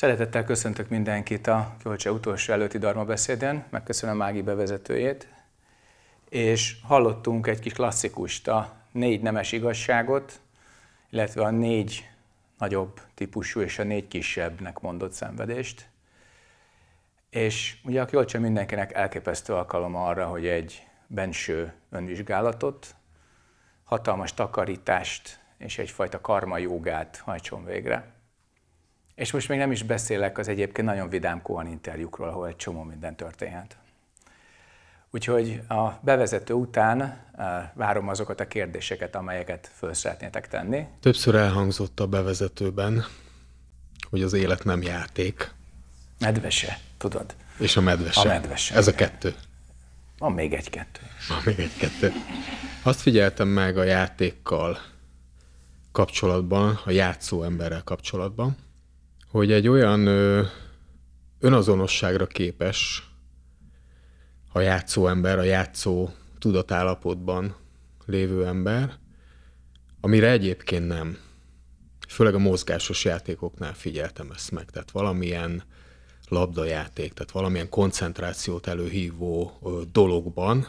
Szeretettel köszöntök mindenkit a Kölcse utolsó előtti darma beszéden, megköszönöm Mági bevezetőjét, és hallottunk egy kis klasszikust, a négy nemes igazságot, illetve a négy nagyobb típusú és a négy kisebbnek mondott szenvedést. És ugye a Kölcse mindenkinek elképesztő alkalom arra, hogy egy benső önvizsgálatot, hatalmas takarítást és egyfajta karma jogát hajtson végre és most még nem is beszélek az egyébként nagyon vidám kóan interjúkról, ahol egy csomó minden történhet. Úgyhogy a bevezető után eh, várom azokat a kérdéseket, amelyeket föl szeretnétek tenni. Többször elhangzott a bevezetőben, hogy az élet nem játék. Medvese, tudod. És a medvese. A medvese. Ez a kettő. Van még egy-kettő. Van még egy-kettő. Azt figyeltem meg a játékkal kapcsolatban, a játszó emberrel kapcsolatban, hogy egy olyan ö, önazonosságra képes a játszó ember, a játszó tudatállapotban lévő ember, amire egyébként nem. Főleg a mozgásos játékoknál figyeltem ezt meg. Tehát valamilyen labdajáték, tehát valamilyen koncentrációt előhívó ö, dologban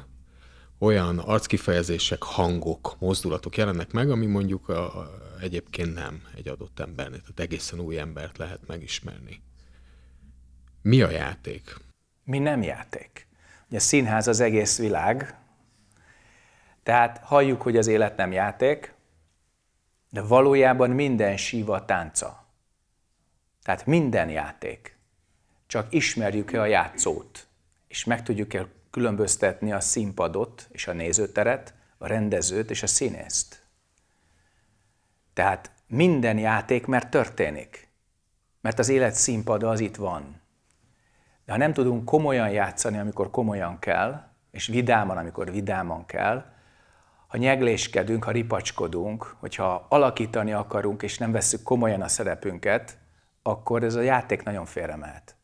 olyan arckifejezések, hangok, mozdulatok jelennek meg, ami mondjuk a, a egyébként nem egy adott embernél, tehát egészen új embert lehet megismerni. Mi a játék? Mi nem játék. Ugye a színház az egész világ, tehát halljuk, hogy az élet nem játék, de valójában minden síva tánca. Tehát minden játék. Csak ismerjük-e a játszót, és meg tudjuk-e különböztetni a színpadot és a nézőteret, a rendezőt és a színészt. Tehát minden játék, mert történik. Mert az élet színpada az itt van. De ha nem tudunk komolyan játszani, amikor komolyan kell, és vidáman, amikor vidáman kell, ha nyegléskedünk, ha ripacskodunk, hogyha alakítani akarunk, és nem vesszük komolyan a szerepünket, akkor ez a játék nagyon félremehet.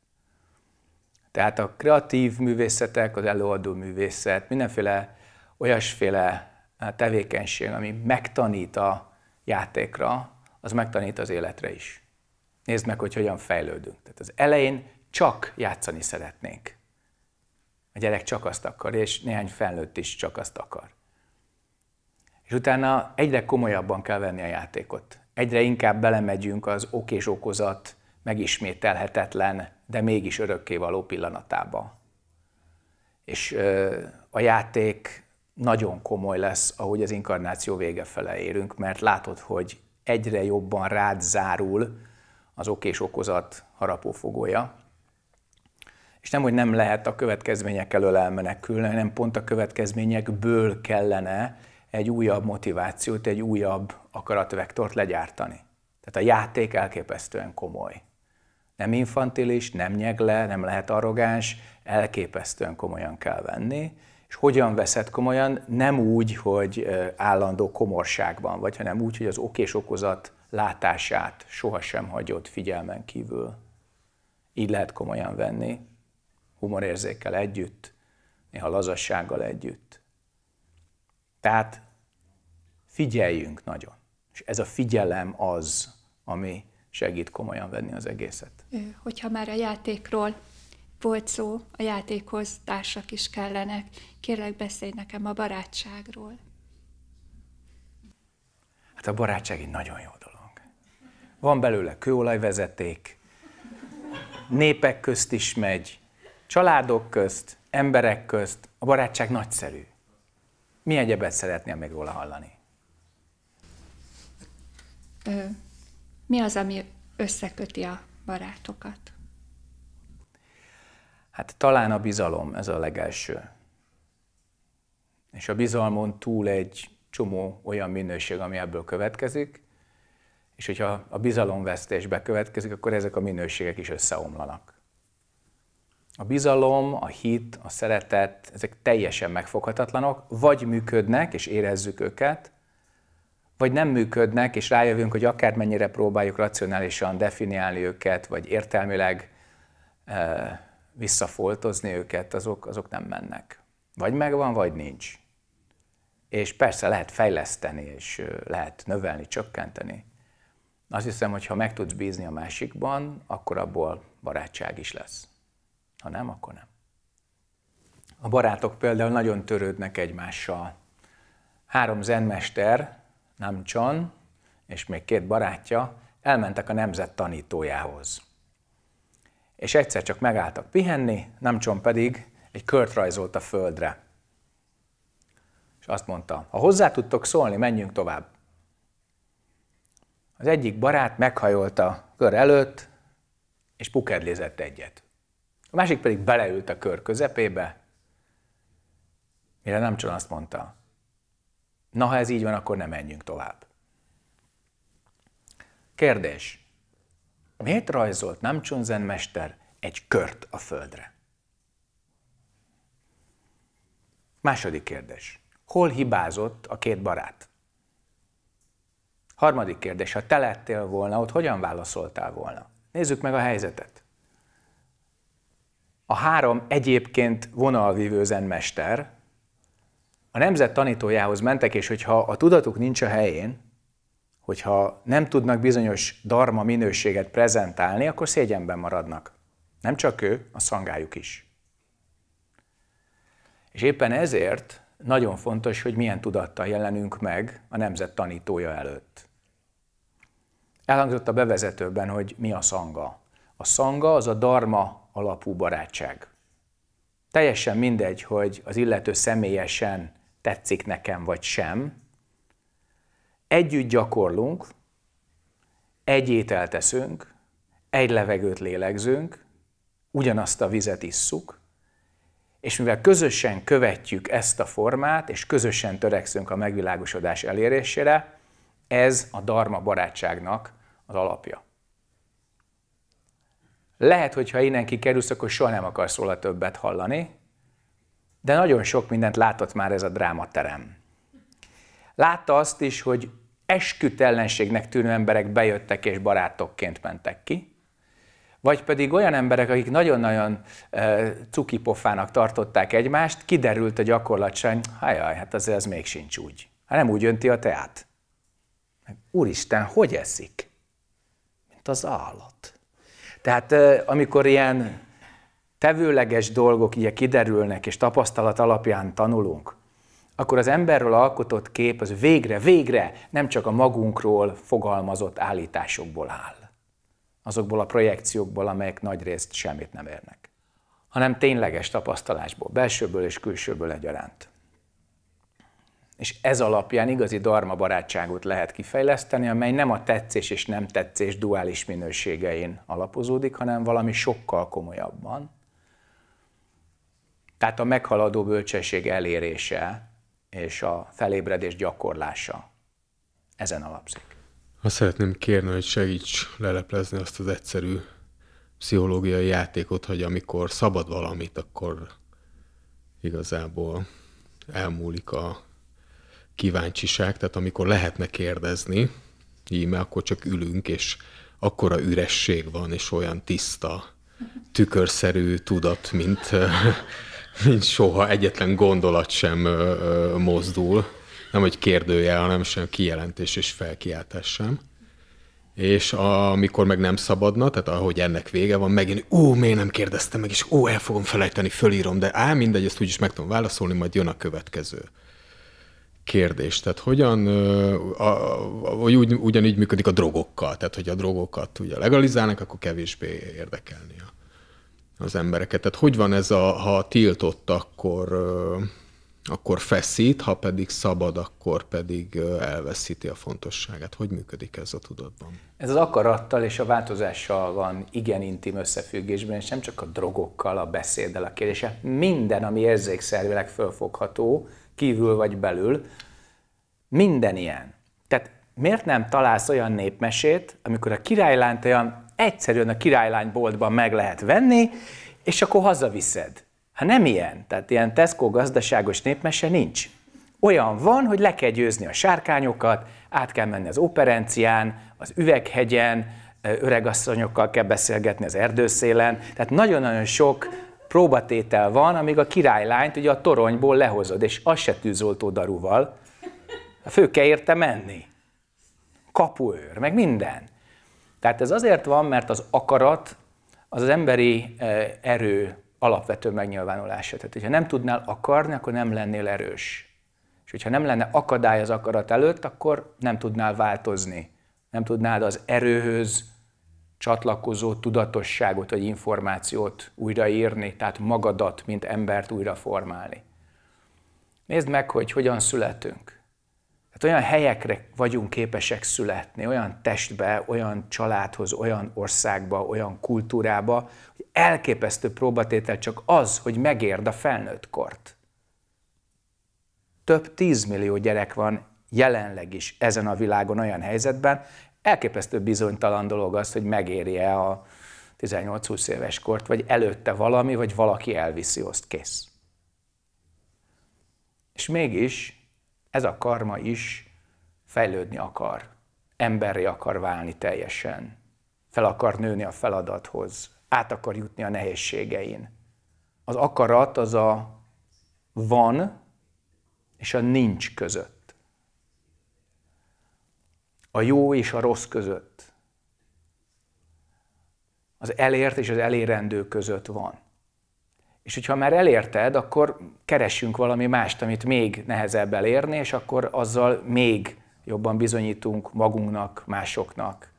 Tehát a kreatív művészetek, az előadó művészet, mindenféle olyasféle hát, tevékenység, ami megtanít a, játékra, az megtanít az életre is. Nézd meg, hogy hogyan fejlődünk. Tehát az elején csak játszani szeretnénk. A gyerek csak azt akar, és néhány felnőtt is csak azt akar. És utána egyre komolyabban kell venni a játékot. Egyre inkább belemegyünk az ok és okozat megismételhetetlen, de mégis örökkévaló pillanatába. És ö, a játék nagyon komoly lesz, ahogy az inkarnáció vége fele érünk, mert látod, hogy egyre jobban rád zárul az ok és okozat harapófogója, és nem, hogy nem lehet a következmények elől elmenekülni, hanem pont a következményekből kellene egy újabb motivációt, egy újabb akaratvektort legyártani. Tehát a játék elképesztően komoly. Nem infantilis, nem nyegle, nem lehet arrogáns, elképesztően komolyan kell venni, és hogyan veszed komolyan, nem úgy, hogy állandó komorságban vagy, hanem úgy, hogy az ok és okozat látását sohasem hagyod figyelmen kívül. Így lehet komolyan venni, humorérzékkel együtt, néha lazassággal együtt. Tehát figyeljünk nagyon. És ez a figyelem az, ami segít komolyan venni az egészet. Hogyha már a játékról volt szó, a játékhoz társak is kellenek. Kérlek, beszélj nekem a barátságról. Hát a barátság egy nagyon jó dolog. Van belőle kőolajvezeték, népek közt is megy, családok közt, emberek közt. A barátság nagyszerű. Mi egyebet szeretnél még róla hallani? Ö, mi az, ami összeköti a barátokat? Hát talán a bizalom, ez a legelső. És a bizalmon túl egy csomó olyan minőség, ami ebből következik, és hogyha a bizalomvesztés bekövetkezik, akkor ezek a minőségek is összeomlanak. A bizalom, a hit, a szeretet, ezek teljesen megfoghatatlanok, vagy működnek, és érezzük őket, vagy nem működnek, és rájövünk, hogy akármennyire próbáljuk racionálisan definiálni őket, vagy értelmileg eh, visszafoltozni őket, azok, azok nem mennek. Vagy megvan, vagy nincs. És persze lehet fejleszteni, és lehet növelni, csökkenteni. Azt hiszem, hogy ha meg tudsz bízni a másikban, akkor abból barátság is lesz. Ha nem, akkor nem. A barátok például nagyon törődnek egymással. Három zenmester, Namcsan, és még két barátja elmentek a nemzet tanítójához és egyszer csak megálltak pihenni, Namcsom pedig egy kört rajzolt a földre. És azt mondta, ha hozzá tudtok szólni, menjünk tovább. Az egyik barát meghajolt a kör előtt, és pukedlézett egyet. A másik pedig beleült a kör közepébe, mire Namcson azt mondta, na ha ez így van, akkor nem menjünk tovább. Kérdés. Miért rajzolt Namcsonzen mester egy kört a földre? Második kérdés. Hol hibázott a két barát? Harmadik kérdés. Ha te lettél volna, ott hogyan válaszoltál volna? Nézzük meg a helyzetet. A három egyébként vonalvívő zenmester a nemzet tanítójához mentek, és hogyha a tudatuk nincs a helyén, hogyha nem tudnak bizonyos darma minőséget prezentálni, akkor szégyenben maradnak. Nem csak ő, a szangájuk is. És éppen ezért nagyon fontos, hogy milyen tudattal jelenünk meg a nemzet tanítója előtt. Elhangzott a bevezetőben, hogy mi a szanga. A szanga az a darma alapú barátság. Teljesen mindegy, hogy az illető személyesen tetszik nekem vagy sem, együtt gyakorlunk, egy ételt eszünk, egy levegőt lélegzünk, ugyanazt a vizet isszuk, és mivel közösen követjük ezt a formát, és közösen törekszünk a megvilágosodás elérésére, ez a Dharma barátságnak az alapja. Lehet, hogy ha innen kikerülsz, akkor soha nem akarsz róla többet hallani, de nagyon sok mindent látott már ez a drámaterem. Látta azt is, hogy eskütellenségnek tűnő emberek bejöttek és barátokként mentek ki, vagy pedig olyan emberek, akik nagyon-nagyon uh, cukipofának tartották egymást, kiderült a gyakorlatság, hajaj, hát azért ez még sincs úgy. Hát nem úgy önti a teát. Úristen, hogy eszik? Mint az állat. Tehát amikor ilyen tevőleges dolgok ilyen kiderülnek, és tapasztalat alapján tanulunk, akkor az emberről alkotott kép az végre, végre nem csak a magunkról fogalmazott állításokból áll. Azokból a projekciókból, amelyek nagyrészt semmit nem érnek. Hanem tényleges tapasztalásból, belsőből és külsőből egyaránt. És ez alapján igazi darma barátságot lehet kifejleszteni, amely nem a tetszés és nem tetszés duális minőségein alapozódik, hanem valami sokkal komolyabban. Tehát a meghaladó bölcsesség elérése és a felébredés gyakorlása ezen alapszik. Ha szeretném kérni, hogy segíts leleplezni azt az egyszerű pszichológiai játékot, hogy amikor szabad valamit, akkor igazából elmúlik a kíváncsiság, tehát amikor lehetne kérdezni, így mert akkor csak ülünk, és akkora üresség van, és olyan tiszta, tükörszerű tudat, mint Nincs soha egyetlen gondolat sem ö, ö, mozdul, nem hogy kérdőjel, hanem sem kijelentés és felkiáltás sem. És a, amikor meg nem szabadna, tehát ahogy ennek vége van, megint ú, miért nem kérdeztem meg, és ó, el fogom felejteni, fölírom, de á, mindegy, ezt úgyis meg tudom válaszolni, majd jön a következő kérdés. Tehát hogyan, a, a, a, ugyanígy működik a drogokkal, tehát hogy a drogokat ugye legalizálnak, akkor kevésbé érdekelni a az embereket. Tehát hogy van ez, a, ha tiltott, akkor, akkor feszít, ha pedig szabad, akkor pedig elveszíti a fontosságát. Hogy működik ez a tudatban? Ez az akarattal és a változással van igen intim összefüggésben, és nem csak a drogokkal, a beszéddel, a kérdése. Minden, ami érzékszervileg fölfogható, kívül vagy belül, minden ilyen. Tehát miért nem találsz olyan népmesét, amikor a királylánt olyan egyszerűen a királylányboltban meg lehet venni, és akkor hazaviszed. Hát nem ilyen, tehát ilyen Tesco gazdaságos népmese nincs. Olyan van, hogy le kell győzni a sárkányokat, át kell menni az operencián, az üveghegyen, öregasszonyokkal kell beszélgetni az erdőszélen, tehát nagyon-nagyon sok próbatétel van, amíg a királylányt ugye a toronyból lehozod, és az se tűzoltó daruval, fő kell érte menni. Kapuőr, meg minden. Tehát ez azért van, mert az akarat az az emberi e, erő alapvető megnyilvánulása. Tehát, hogyha nem tudnál akarni, akkor nem lennél erős. És hogyha nem lenne akadály az akarat előtt, akkor nem tudnál változni. Nem tudnád az erőhöz csatlakozó tudatosságot vagy információt újraírni, tehát magadat, mint embert újraformálni. Nézd meg, hogy hogyan születünk. Tehát olyan helyekre vagyunk képesek születni, olyan testbe, olyan családhoz, olyan országba, olyan kultúrába, hogy elképesztő próbatétel csak az, hogy megérd a felnőtt kort. Több tízmillió gyerek van jelenleg is ezen a világon olyan helyzetben, elképesztő bizonytalan dolog az, hogy megérje a 18-20 éves kort, vagy előtte valami, vagy valaki elviszi, azt kész. És mégis ez a karma is fejlődni akar, emberi akar válni teljesen, fel akar nőni a feladathoz, át akar jutni a nehézségein. Az akarat az a van és a nincs között. A jó és a rossz között. Az elért és az elérendő között van. És hogyha már elérted, akkor keressünk valami mást, amit még nehezebb elérni, és akkor azzal még jobban bizonyítunk magunknak, másoknak,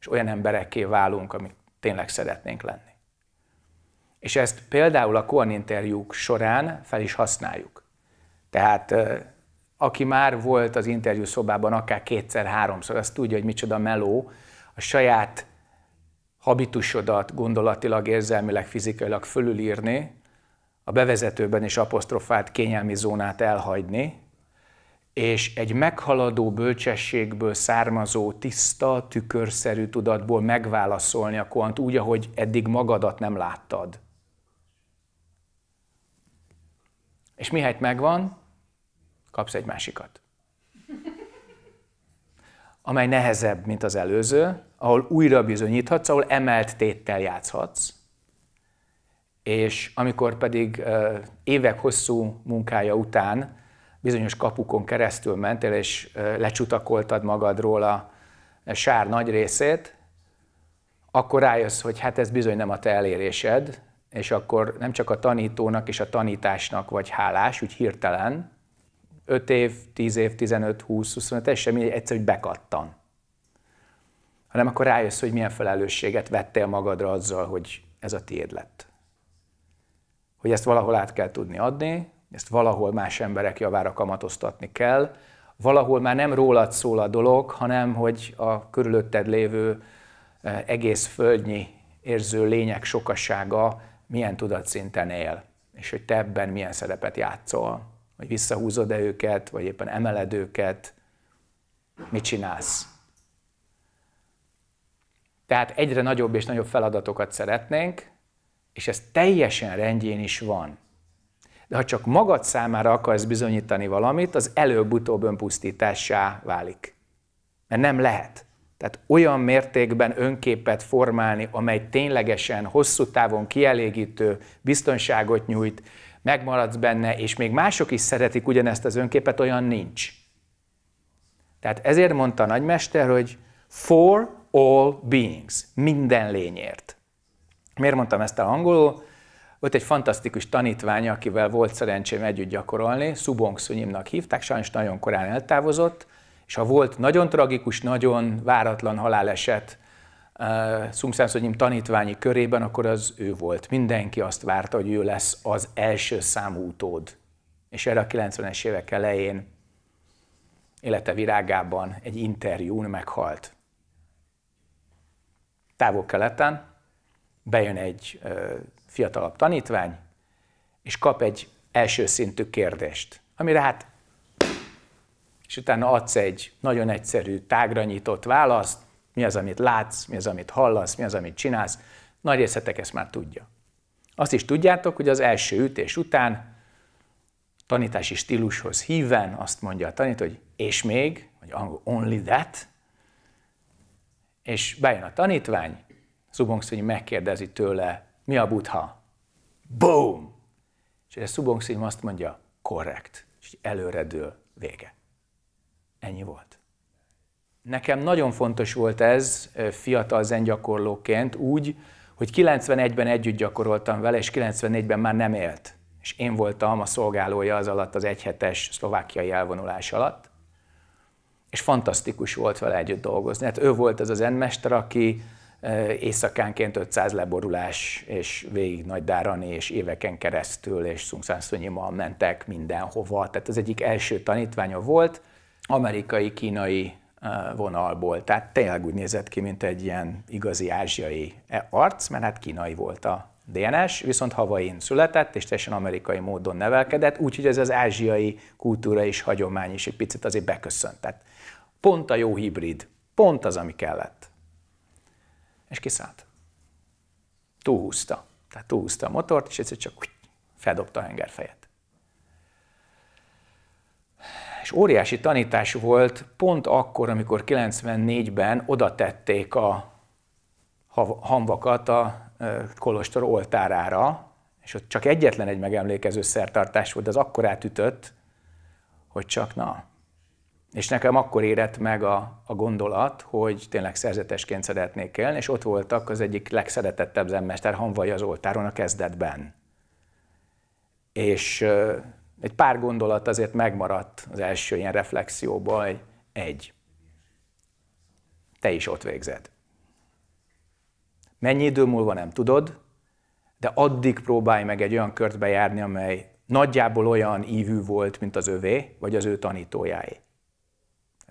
és olyan emberekké válunk, amit tényleg szeretnénk lenni. És ezt például a Koan interjúk során fel is használjuk. Tehát aki már volt az interjú szobában akár kétszer-háromszor, az tudja, hogy micsoda meló a saját habitusodat gondolatilag, érzelmileg, fizikailag fölülírni, a bevezetőben is apostrofált kényelmi zónát elhagyni, és egy meghaladó bölcsességből származó, tiszta, tükörszerű tudatból megválaszolni a kohant úgy, ahogy eddig magadat nem láttad. És mihelyt megvan, kapsz egy másikat. Amely nehezebb, mint az előző, ahol újra bizonyíthatsz, ahol emelt téttel játszhatsz, és amikor pedig évek hosszú munkája után bizonyos kapukon keresztül mentél, és lecsutakoltad magadról a sár nagy részét, akkor rájössz, hogy hát ez bizony nem a te elérésed, és akkor nem csak a tanítónak és a tanításnak vagy hálás, úgy hirtelen, 5 év, 10 év, 15, 20, 25, ez semmi, egyszer, hogy bekattan. Hanem akkor rájössz, hogy milyen felelősséget vettél magadra azzal, hogy ez a tiéd lett hogy ezt valahol át kell tudni adni, ezt valahol más emberek javára kamatoztatni kell, valahol már nem rólad szól a dolog, hanem hogy a körülötted lévő eh, egész földnyi érző lények sokassága milyen tudatszinten él, és hogy te ebben milyen szerepet játszol, hogy visszahúzod-e őket, vagy éppen emeled őket, mit csinálsz. Tehát egyre nagyobb és nagyobb feladatokat szeretnénk, és ez teljesen rendjén is van. De ha csak magad számára akarsz bizonyítani valamit, az előbb-utóbb önpusztítássá válik. Mert nem lehet. Tehát olyan mértékben önképet formálni, amely ténylegesen hosszú távon kielégítő biztonságot nyújt, megmaradsz benne, és még mások is szeretik ugyanezt az önképet, olyan nincs. Tehát ezért mondta a nagymester, hogy for all beings, minden lényért. Miért mondtam ezt a angolul? Volt egy fantasztikus tanítvány, akivel volt szerencsém együtt gyakorolni, Subong Sunyimnak hívták, sajnos nagyon korán eltávozott, és ha volt nagyon tragikus, nagyon váratlan haláleset uh, eh, Sung tanítványi körében, akkor az ő volt. Mindenki azt várta, hogy ő lesz az első számú utód. És erre a 90-es évek elején élete virágában egy interjún meghalt. Távol-keleten, bejön egy fiatalabb tanítvány, és kap egy első szintű kérdést, amire hát és utána adsz egy nagyon egyszerű, tágra nyitott választ, mi az, amit látsz, mi az, amit hallasz, mi az, amit csinálsz. Nagy részletek ezt már tudja. Azt is tudjátok, hogy az első ütés után tanítási stílushoz híven azt mondja a tanító, hogy és még, vagy angol only that, és bejön a tanítvány, Szubongszíny megkérdezi tőle, mi a buddha? Boom! És a Szubongszíny azt mondja, korrekt, és előredől vége. Ennyi volt. Nekem nagyon fontos volt ez fiatal zengyakorlóként úgy, hogy 91-ben együtt gyakoroltam vele, és 94-ben már nem élt. És én voltam a szolgálója az alatt, az egyhetes szlovákiai elvonulás alatt. És fantasztikus volt vele együtt dolgozni. Hát ő volt az az enmester, aki éjszakánként 500 leborulás, és végig nagy dárani, és éveken keresztül, és szungszánszonyimmal mentek mindenhova. Tehát az egyik első tanítványa volt, amerikai-kínai vonalból. Tehát tényleg úgy nézett ki, mint egy ilyen igazi ázsiai e, arc, mert hát kínai volt a DNS, viszont havain született, és teljesen amerikai módon nevelkedett, úgyhogy ez az ázsiai kultúra és hagyomány is egy picit azért beköszöntett. pont a jó hibrid, pont az, ami kellett és kiszállt. Túlhúzta. Tehát túlhúzta a motort, és egyszer csak feldobta a hengerfejet. És óriási tanítás volt pont akkor, amikor 94-ben oda tették a hamvakat a kolostor oltárára, és ott csak egyetlen egy megemlékező szertartás volt, de az akkor átütött, hogy csak na, és nekem akkor érett meg a, a gondolat, hogy tényleg szerzetesként szeretnék élni, és ott voltak az egyik legszeretettebb zenmester, Hanvai az oltáron a kezdetben. És egy pár gondolat azért megmaradt az első ilyen reflexióban, hogy egy, te is ott végzed. Mennyi idő múlva nem tudod, de addig próbálj meg egy olyan kört bejárni, amely nagyjából olyan ívű volt, mint az övé, vagy az ő tanítójáé.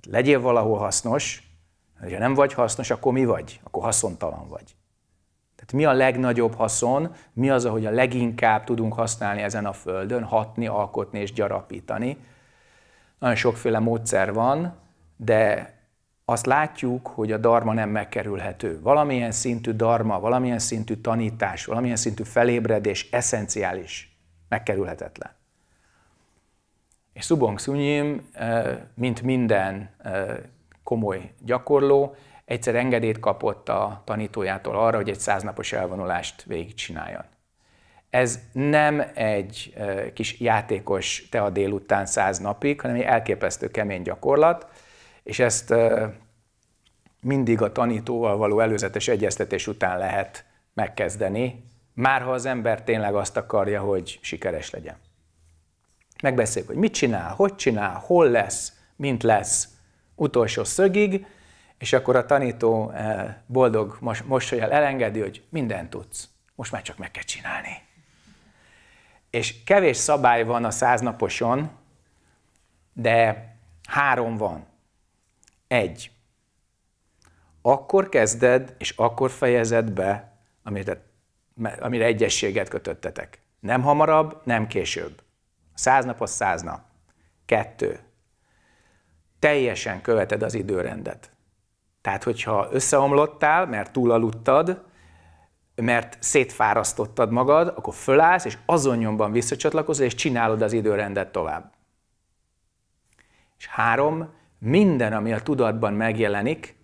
Hát legyél valahol hasznos, ha nem vagy hasznos, akkor mi vagy? Akkor haszontalan vagy. Tehát mi a legnagyobb haszon, mi az, ahogy a leginkább tudunk használni ezen a földön, hatni, alkotni és gyarapítani. Nagyon sokféle módszer van, de azt látjuk, hogy a darma nem megkerülhető. Valamilyen szintű darma, valamilyen szintű tanítás, valamilyen szintű felébredés eszenciális, megkerülhetetlen. És Subong Sunyim, mint minden komoly gyakorló, egyszer engedélyt kapott a tanítójától arra, hogy egy száznapos elvonulást végigcsináljon. Ez nem egy kis játékos te a délután száz napig, hanem egy elképesztő kemény gyakorlat, és ezt mindig a tanítóval való előzetes egyeztetés után lehet megkezdeni, már ha az ember tényleg azt akarja, hogy sikeres legyen. Megbeszéljük, hogy mit csinál, hogy csinál, hol lesz, mint lesz, utolsó szögig, és akkor a tanító eh, boldog mosolyjal elengedi, hogy mindent tudsz, most már csak meg kell csinálni. És kevés szabály van a száznaposon, de három van. Egy. Akkor kezded, és akkor fejezed be, amire, amire egyességet kötöttetek. Nem hamarabb, nem később. Száz nap az száz nap. Kettő. Teljesen követed az időrendet. Tehát, hogyha összeomlottál, mert túlaludtad, mert szétfárasztottad magad, akkor fölállsz, és azon nyomban visszacsatlakozol, és csinálod az időrendet tovább. És három, minden, ami a tudatban megjelenik,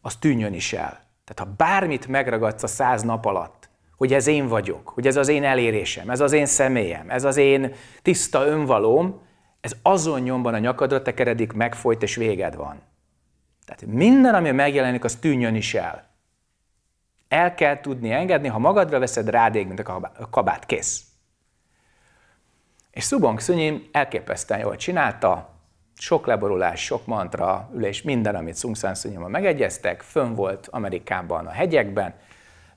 az tűnjön is el. Tehát ha bármit megragadsz a száz nap alatt, hogy ez én vagyok, hogy ez az én elérésem, ez az én személyem, ez az én tiszta önvalóm, ez azon nyomban a nyakadra tekeredik, megfolyt és véged van. Tehát minden, ami megjelenik, az tűnjön is el. El kell tudni engedni, ha magadra veszed, rádég, mint a kabát, kész. És Szubong Szünyim elképesztően jól csinálta, sok leborulás, sok mantra, ülés, minden, amit Szungszán Szünyimmal megegyeztek, fönn volt Amerikában a hegyekben,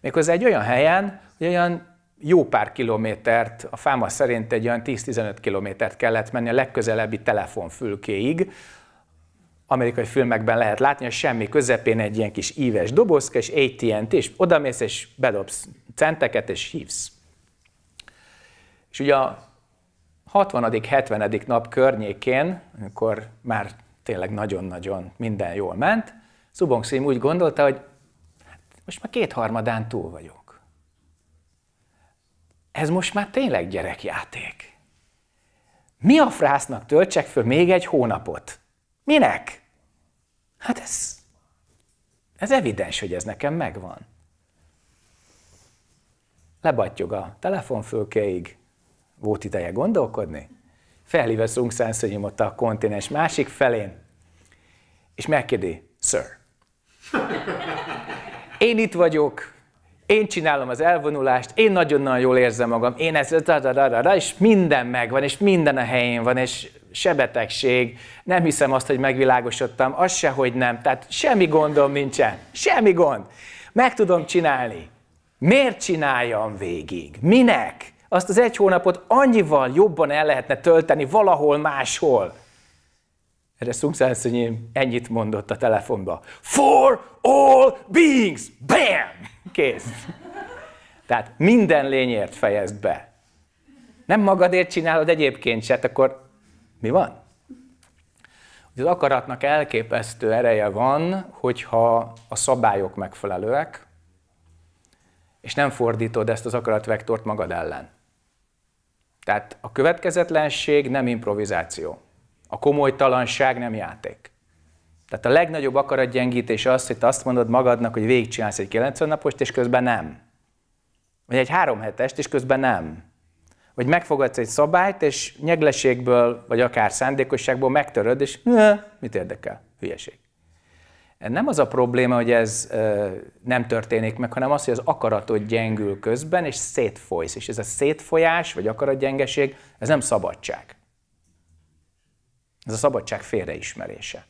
Méghozzá egy olyan helyen, hogy olyan jó pár kilométert, a fáma szerint egy olyan 10-15 kilométert kellett menni a legközelebbi telefonfülkéig. Amerikai filmekben lehet látni, hogy semmi közepén egy ilyen kis íves dobozka, és AT&T, és odamész, és bedobsz centeket, és hívsz. És ugye a 60. 70. nap környékén, amikor már tényleg nagyon-nagyon minden jól ment, Sim úgy gondolta, hogy most már kétharmadán túl vagyunk. Ez most már tényleg gyerekjáték. Mi a frásznak töltsek föl még egy hónapot? Minek? Hát ez, ez evidens, hogy ez nekem megvan. Lebattyog a telefonfülkéig, volt ideje gondolkodni, felhív a szungszánszonyimot a kontinens másik felén, és megkérdi, Sir, én itt vagyok, én csinálom az elvonulást, én nagyon-nagyon jól érzem magam, én ezt, da, da, da, da, és minden megvan, és minden a helyén van, és se betegség, nem hiszem azt, hogy megvilágosodtam, az se, hogy nem, tehát semmi gondom nincsen, semmi gond. Meg tudom csinálni. Miért csináljam végig? Minek? Azt az egy hónapot annyival jobban el lehetne tölteni valahol máshol. Erre Szungszán ennyit mondott a telefonba. For all beings! Bam! Kész. Tehát minden lényért fejezd be. Nem magadért csinálod egyébként se, akkor mi van? Az akaratnak elképesztő ereje van, hogyha a szabályok megfelelőek, és nem fordítod ezt az akaratvektort magad ellen. Tehát a következetlenség nem improvizáció. A komolytalanság nem játék. Tehát a legnagyobb akaratgyengítés az, hogy te azt mondod magadnak, hogy végigcsinálsz egy 90 napost, és közben nem. Vagy egy három hetest, és közben nem. Vagy megfogadsz egy szabályt, és nyegleségből, vagy akár szándékosságból megtöröd, és mit érdekel? Hülyeség. E, nem az a probléma, hogy ez nem történik meg, hanem az, hogy az akaratod gyengül közben, és szétfolysz. És ez a szétfolyás, vagy akaratgyengeség, ez nem szabadság. Ez a szabadság félreismerése.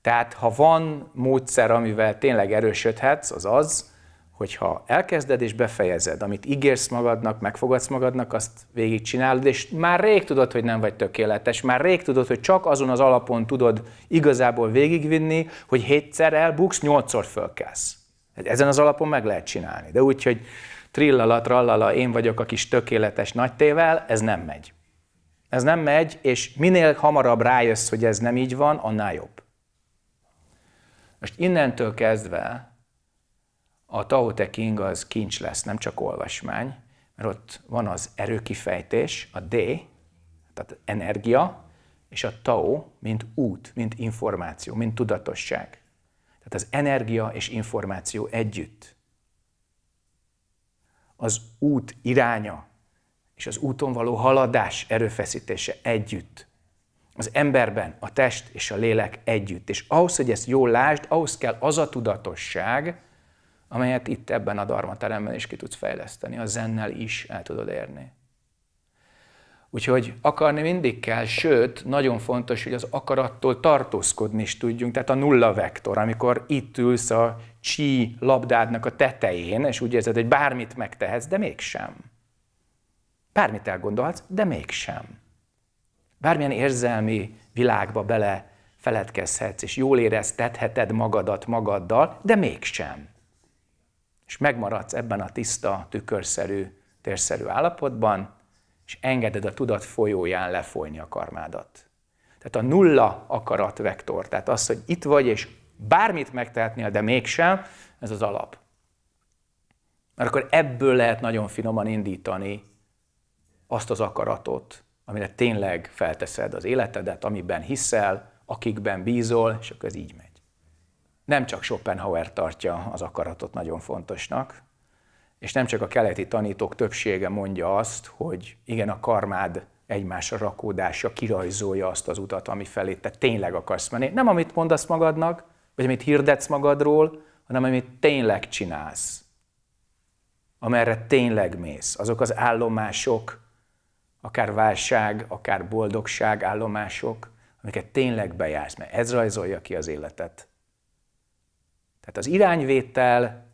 Tehát ha van módszer, amivel tényleg erősödhetsz, az az, hogyha elkezded és befejezed, amit ígérsz magadnak, megfogadsz magadnak, azt végigcsinálod, és már rég tudod, hogy nem vagy tökéletes, már rég tudod, hogy csak azon az alapon tudod igazából végigvinni, hogy hétszer elbuksz, nyolcszor fölkelsz. Ezen az alapon meg lehet csinálni. De úgy, hogy trillala, trallala, én vagyok a kis tökéletes nagytével, ez nem megy ez nem megy, és minél hamarabb rájössz, hogy ez nem így van, annál jobb. Most innentől kezdve a Tao Te King az kincs lesz, nem csak olvasmány, mert ott van az erőkifejtés, a D, tehát energia, és a Tao, mint út, mint információ, mint tudatosság. Tehát az energia és információ együtt. Az út iránya, és az úton való haladás erőfeszítése együtt. Az emberben a test és a lélek együtt. És ahhoz, hogy ezt jól lásd, ahhoz kell az a tudatosság, amelyet itt ebben a darmateremben is ki tudsz fejleszteni, a zennel is el tudod érni. Úgyhogy akarni mindig kell, sőt, nagyon fontos, hogy az akarattól tartózkodni is tudjunk, tehát a nulla vektor, amikor itt ülsz a csí labdádnak a tetején, és úgy érzed, hogy bármit megtehetsz, de mégsem. Bármit elgondolhatsz, de mégsem. Bármilyen érzelmi világba bele feledkezhetsz, és jól éreztetheted magadat magaddal, de mégsem. És megmaradsz ebben a tiszta, tükörszerű, térszerű állapotban, és engeded a tudat folyóján lefolyni a karmádat. Tehát a nulla akarat vektor, tehát az, hogy itt vagy, és bármit megtehetnél, de mégsem, ez az alap. Mert akkor ebből lehet nagyon finoman indítani azt az akaratot, amire tényleg felteszed az életedet, amiben hiszel, akikben bízol, és akkor ez így megy. Nem csak Schopenhauer tartja az akaratot nagyon fontosnak, és nem csak a keleti tanítók többsége mondja azt, hogy igen, a karmád egymásra rakódása kirajzolja azt az utat, ami felé te tényleg akarsz menni. Nem amit mondasz magadnak, vagy amit hirdetsz magadról, hanem amit tényleg csinálsz, amerre tényleg mész, azok az állomások, akár válság, akár boldogság állomások, amiket tényleg bejársz, mert ez rajzolja ki az életet. Tehát az irányvétel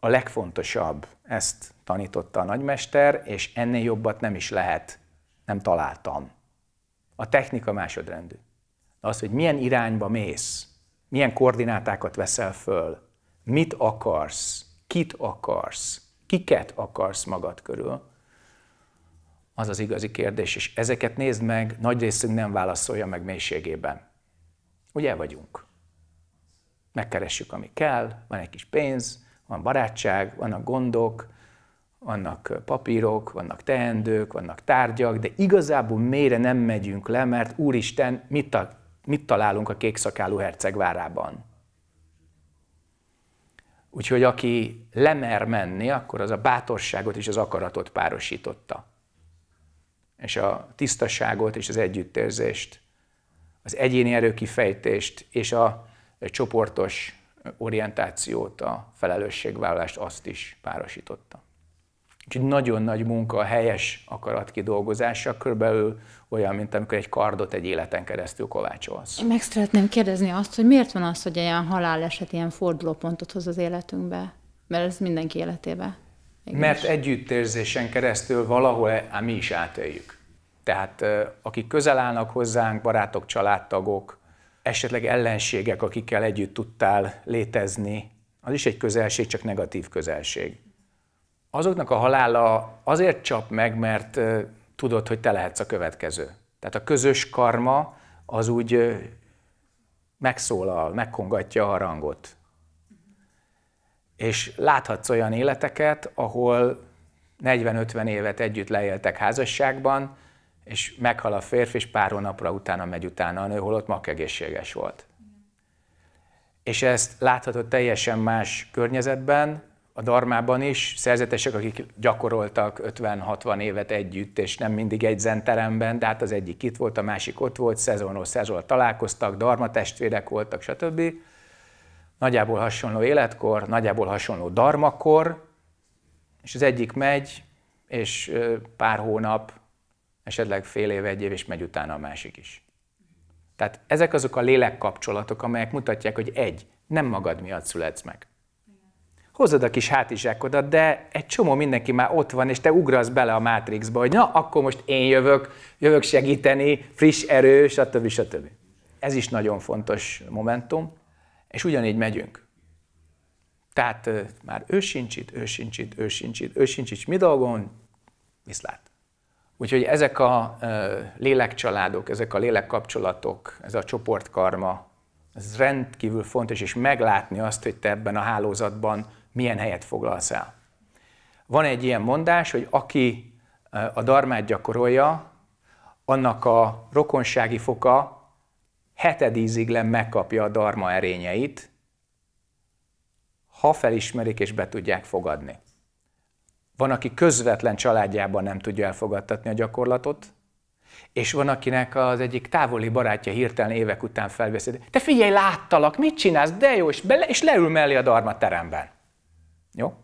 a legfontosabb, ezt tanította a nagymester, és ennél jobbat nem is lehet, nem találtam. A technika másodrendű. De az, hogy milyen irányba mész, milyen koordinátákat veszel föl, mit akarsz, kit akarsz, kiket akarsz magad körül, az az igazi kérdés, és ezeket nézd meg, nagy részünk nem válaszolja meg mélységében. Ugye vagyunk. Megkeressük, ami kell, van egy kis pénz, van barátság, vannak gondok, vannak papírok, vannak teendők, vannak tárgyak, de igazából mélyre nem megyünk le, mert Úristen, mit, ta, mit találunk a kékszakálú herceg várában? Úgyhogy aki lemer menni, akkor az a bátorságot és az akaratot párosította és a tisztaságot és az együttérzést, az egyéni erőkifejtést és a csoportos orientációt, a felelősségvállalást azt is párosította. Úgyhogy nagyon nagy munka a helyes akarat kidolgozása, körülbelül olyan, mint amikor egy kardot egy életen keresztül kovácsolsz. Én meg szeretném kérdezni azt, hogy miért van az, hogy ilyen haláleset, ilyen fordulópontot hoz az életünkbe? Mert ez mindenki életébe igen. Mert együttérzésen keresztül valahol e- mi is átéljük. Tehát akik közel állnak hozzánk, barátok, családtagok, esetleg ellenségek, akikkel együtt tudtál létezni, az is egy közelség, csak negatív közelség. Azoknak a halála azért csap meg, mert tudod, hogy te lehetsz a következő. Tehát a közös karma az úgy megszólal, megkongatja a rangot. És láthatsz olyan életeket, ahol 40-50 évet együtt leéltek házasságban, és meghal a férfi, és pár hónapra utána megy utána a nő, holott mak egészséges volt. És ezt láthatod teljesen más környezetben, a darmában is, szerzetesek, akik gyakoroltak 50-60 évet együtt, és nem mindig egy zenteremben, de hát az egyik itt volt, a másik ott volt, szezonról szezonról találkoztak, darma testvérek voltak, stb nagyjából hasonló életkor, nagyjából hasonló darmakor, és az egyik megy, és pár hónap, esetleg fél év, egy év, és megy utána a másik is. Tehát ezek azok a lélekkapcsolatok, amelyek mutatják, hogy egy, nem magad miatt születsz meg. Hozod a kis hátizsákodat, de egy csomó mindenki már ott van, és te ugrasz bele a mátrixba, hogy na, akkor most én jövök, jövök segíteni, friss erő, stb. stb. Ez is nagyon fontos momentum. És ugyanígy megyünk. Tehát már ő sincs itt, ő sincs itt, ő sincs itt, ő sincs itt, mi dolgon, viszlát. Úgyhogy ezek a lélekcsaládok, ezek a lélekkapcsolatok, ez a csoportkarma, ez rendkívül fontos, és meglátni azt, hogy te ebben a hálózatban milyen helyet foglalsz el. Van egy ilyen mondás, hogy aki a darmát gyakorolja, annak a rokonsági foka hetedíziglen megkapja a darma erényeit, ha felismerik és be tudják fogadni. Van, aki közvetlen családjában nem tudja elfogadtatni a gyakorlatot, és van, akinek az egyik távoli barátja hirtelen évek után felveszi, te figyelj, láttalak, mit csinálsz, de jó, és, bele, és leül mellé a darma teremben. Jó?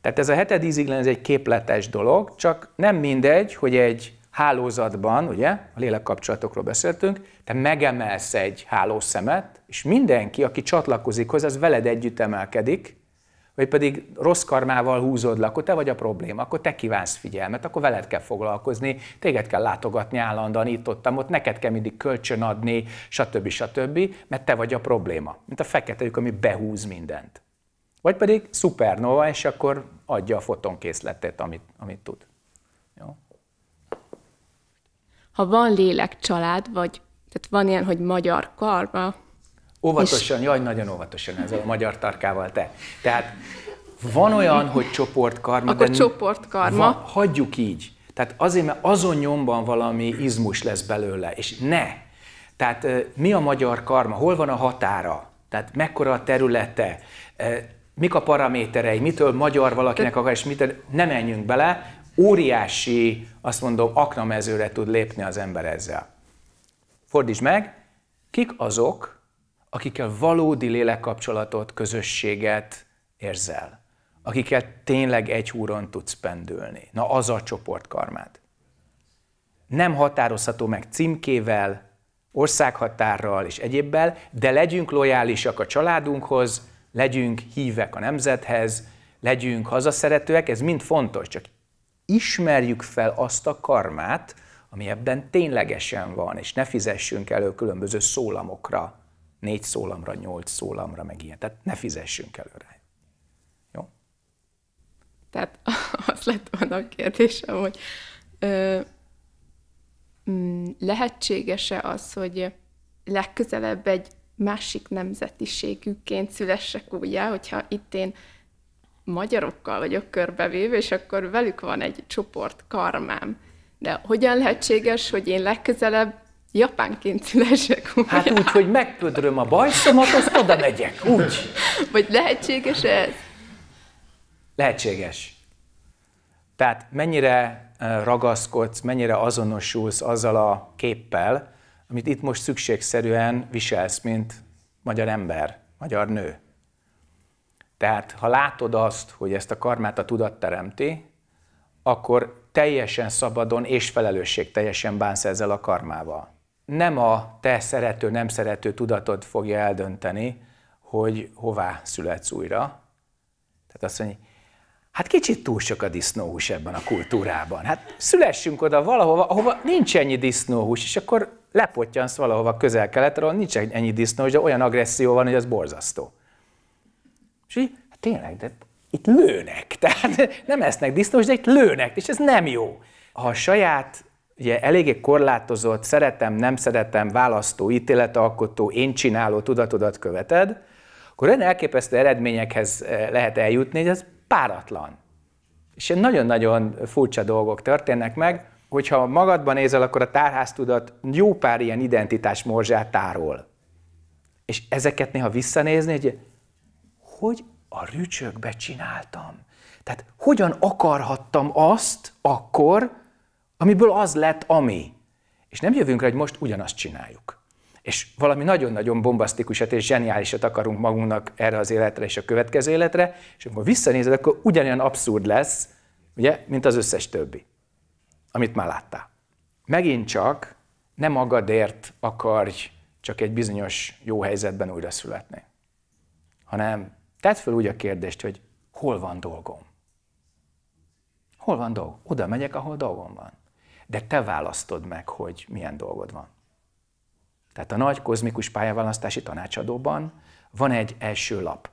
Tehát ez a heted íziglen, ez egy képletes dolog, csak nem mindegy, hogy egy hálózatban, ugye, a lélekkapcsolatokról beszéltünk, te megemelsz egy hálószemet, és mindenki, aki csatlakozik hozzá, az veled együtt emelkedik, vagy pedig rossz karmával húzod le, akkor te vagy a probléma, akkor te kívánsz figyelmet, akkor veled kell foglalkozni, téged kell látogatni állandóan itt ott, ott neked kell mindig kölcsön adni, stb. stb., mert te vagy a probléma, mint a fekete lyuk, ami behúz mindent. Vagy pedig szupernova, és akkor adja a fotonkészletét, amit, amit tud. Jó? ha van lélekcsalád, vagy tehát van ilyen, hogy magyar karma, Óvatosan, és... jaj, nagyon óvatosan ez a magyar tarkával te. Tehát van olyan, hogy csoportkarma. Akkor de csoportkarma. Van, hagyjuk így. Tehát azért, mert azon nyomban valami izmus lesz belőle, és ne. Tehát mi a magyar karma? Hol van a határa? Tehát mekkora a területe? Mik a paraméterei? Mitől magyar valakinek akar, és mitől ne menjünk bele, óriási, azt mondom, aknamezőre tud lépni az ember ezzel. Fordítsd meg, kik azok, akikkel valódi lélekkapcsolatot, közösséget érzel, akikkel tényleg egy húron tudsz pendülni. Na az a csoport karmát. Nem határozható meg címkével, országhatárral és egyébbel, de legyünk lojálisak a családunkhoz, legyünk hívek a nemzethez, legyünk hazaszeretőek, ez mind fontos, csak ismerjük fel azt a karmát, ami ebben ténylegesen van, és ne fizessünk elő különböző szólamokra, négy szólamra, nyolc szólamra, meg ilyen. Tehát ne fizessünk előre. Jó? Tehát az lett volna a kérdésem, hogy ö, mm, lehetséges-e az, hogy legközelebb egy másik nemzetiségűként szülessek újjá, hogyha itt én magyarokkal vagyok körbevéve, és akkor velük van egy csoport karmám. De hogyan lehetséges, hogy én legközelebb japánként szülesek? Hát úgy, hogy megpödröm a bajszomat, azt oda megyek, úgy. Vagy lehetséges ez? Lehetséges. Tehát mennyire ragaszkodsz, mennyire azonosulsz azzal a képpel, amit itt most szükségszerűen viselsz, mint magyar ember, magyar nő. Tehát ha látod azt, hogy ezt a karmát a tudat teremti, akkor teljesen szabadon és felelősség teljesen bánsz ezzel a karmával. Nem a te szerető, nem szerető tudatod fogja eldönteni, hogy hová születsz újra. Tehát azt mondja, hát kicsit túl sok a disznóhús ebben a kultúrában. Hát szülessünk oda valahova, ahova nincs ennyi disznóhús, és akkor lepottyansz valahova közel-keletre, ahol nincs ennyi disznóhús, de olyan agresszió van, hogy az borzasztó. És így, hát tényleg, de itt lőnek. Tehát nem esznek disznós, de itt lőnek, és ez nem jó. Ha a saját ugye eléggé korlátozott, szeretem, nem szeretem, választó, ítéletalkotó, én csináló tudatodat követed, akkor olyan elképesztő eredményekhez eh, lehet eljutni, hogy ez páratlan. És ilyen nagyon-nagyon furcsa dolgok történnek meg, hogyha magadban nézel, akkor a tárháztudat jó pár ilyen identitás morzsát tárol. És ezeket néha visszanézni, hogy hogy a rücsökbe csináltam. Tehát hogyan akarhattam azt akkor, amiből az lett ami. És nem jövünk rá, hogy most ugyanazt csináljuk. És valami nagyon-nagyon bombasztikusat és zseniálisat akarunk magunknak erre az életre és a következő életre, és amikor visszanézed, akkor ugyanolyan abszurd lesz, ugye, mint az összes többi, amit már láttál. Megint csak nem magadért akarj csak egy bizonyos jó helyzetben újra születni, hanem Tedd fel úgy a kérdést, hogy hol van dolgom? Hol van dolg? Oda megyek, ahol dolgom van. De te választod meg, hogy milyen dolgod van. Tehát a nagy kozmikus pályaválasztási tanácsadóban van egy első lap.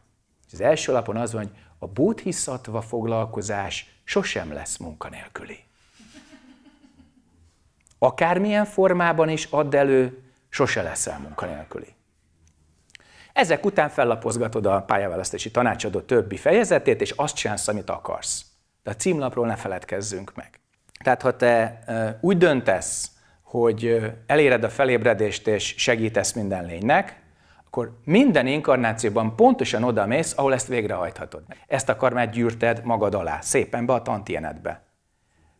Az első lapon az van, hogy a bódhiszatva foglalkozás sosem lesz munkanélküli. Akármilyen formában is add elő, sose leszel munkanélküli. Ezek után fellapozgatod a pályaválasztási tanácsadó többi fejezetét, és azt csinálsz, amit akarsz. De a címlapról ne feledkezzünk meg. Tehát ha te úgy döntesz, hogy eléred a felébredést és segítesz minden lénynek, akkor minden inkarnációban pontosan oda mész, ahol ezt végrehajthatod. Ezt a karmát gyűrted magad alá, szépen be a tantienedbe.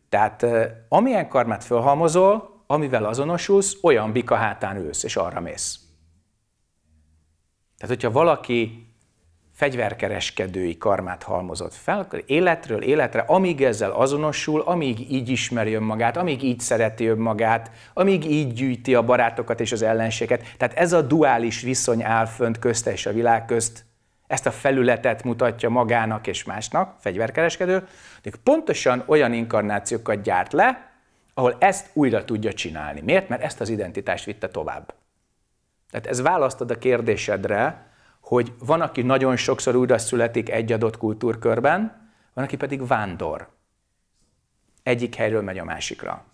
Tehát amilyen karmát felhalmozol, amivel azonosulsz, olyan bika hátán ülsz, és arra mész. Tehát, hogyha valaki fegyverkereskedői karmát halmozott fel, akkor életről életre, amíg ezzel azonosul, amíg így ismeri önmagát, amíg így szereti önmagát, amíg így gyűjti a barátokat és az ellenséget. Tehát ez a duális viszony áll fönt közte és a világ közt, ezt a felületet mutatja magának és másnak, fegyverkereskedő, de pontosan olyan inkarnációkat gyárt le, ahol ezt újra tudja csinálni. Miért? Mert ezt az identitást vitte tovább. Tehát ez választad a kérdésedre, hogy van, aki nagyon sokszor újra születik egy adott kultúrkörben, van, aki pedig vándor. Egyik helyről megy a másikra.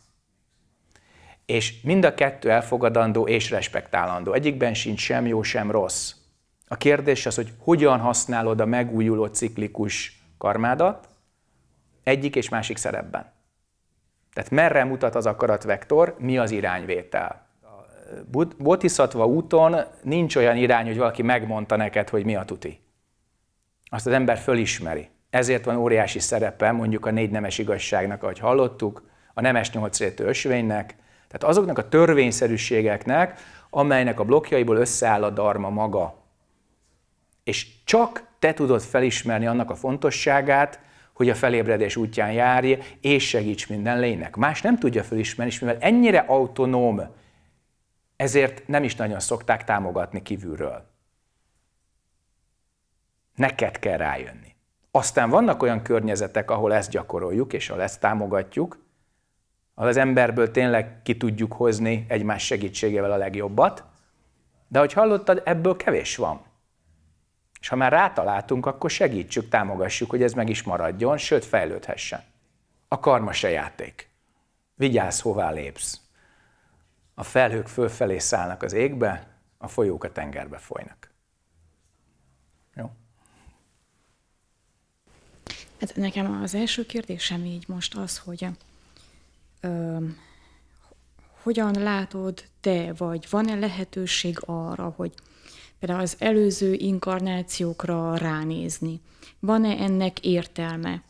És mind a kettő elfogadandó és respektálandó. Egyikben sincs sem jó, sem rossz. A kérdés az, hogy hogyan használod a megújuló ciklikus karmádat egyik és másik szerepben. Tehát merre mutat az akaratvektor, mi az irányvétel botiszatva úton nincs olyan irány, hogy valaki megmondta neked, hogy mi a tuti. Azt az ember fölismeri. Ezért van óriási szerepe mondjuk a négy nemes igazságnak, ahogy hallottuk, a nemes nyolcrétő ösvénynek, tehát azoknak a törvényszerűségeknek, amelynek a blokkjaiból összeáll a darma maga. És csak te tudod felismerni annak a fontosságát, hogy a felébredés útján járj, és segíts minden lénynek. Más nem tudja felismerni, és mivel ennyire autonóm ezért nem is nagyon szokták támogatni kívülről. Neked kell rájönni. Aztán vannak olyan környezetek, ahol ezt gyakoroljuk, és ahol ezt támogatjuk, ahol az emberből tényleg ki tudjuk hozni egymás segítségével a legjobbat, de ahogy hallottad, ebből kevés van. És ha már rátaláltunk, akkor segítsük, támogassuk, hogy ez meg is maradjon, sőt fejlődhessen. A karma se játék. Vigyázz, hová lépsz. A felhők fölfelé szállnak az égbe, a folyók a tengerbe folynak. Jó? Hát nekem az első kérdésem így most az, hogy ö, hogyan látod te, vagy van-e lehetőség arra, hogy például az előző inkarnációkra ránézni? Van-e ennek értelme?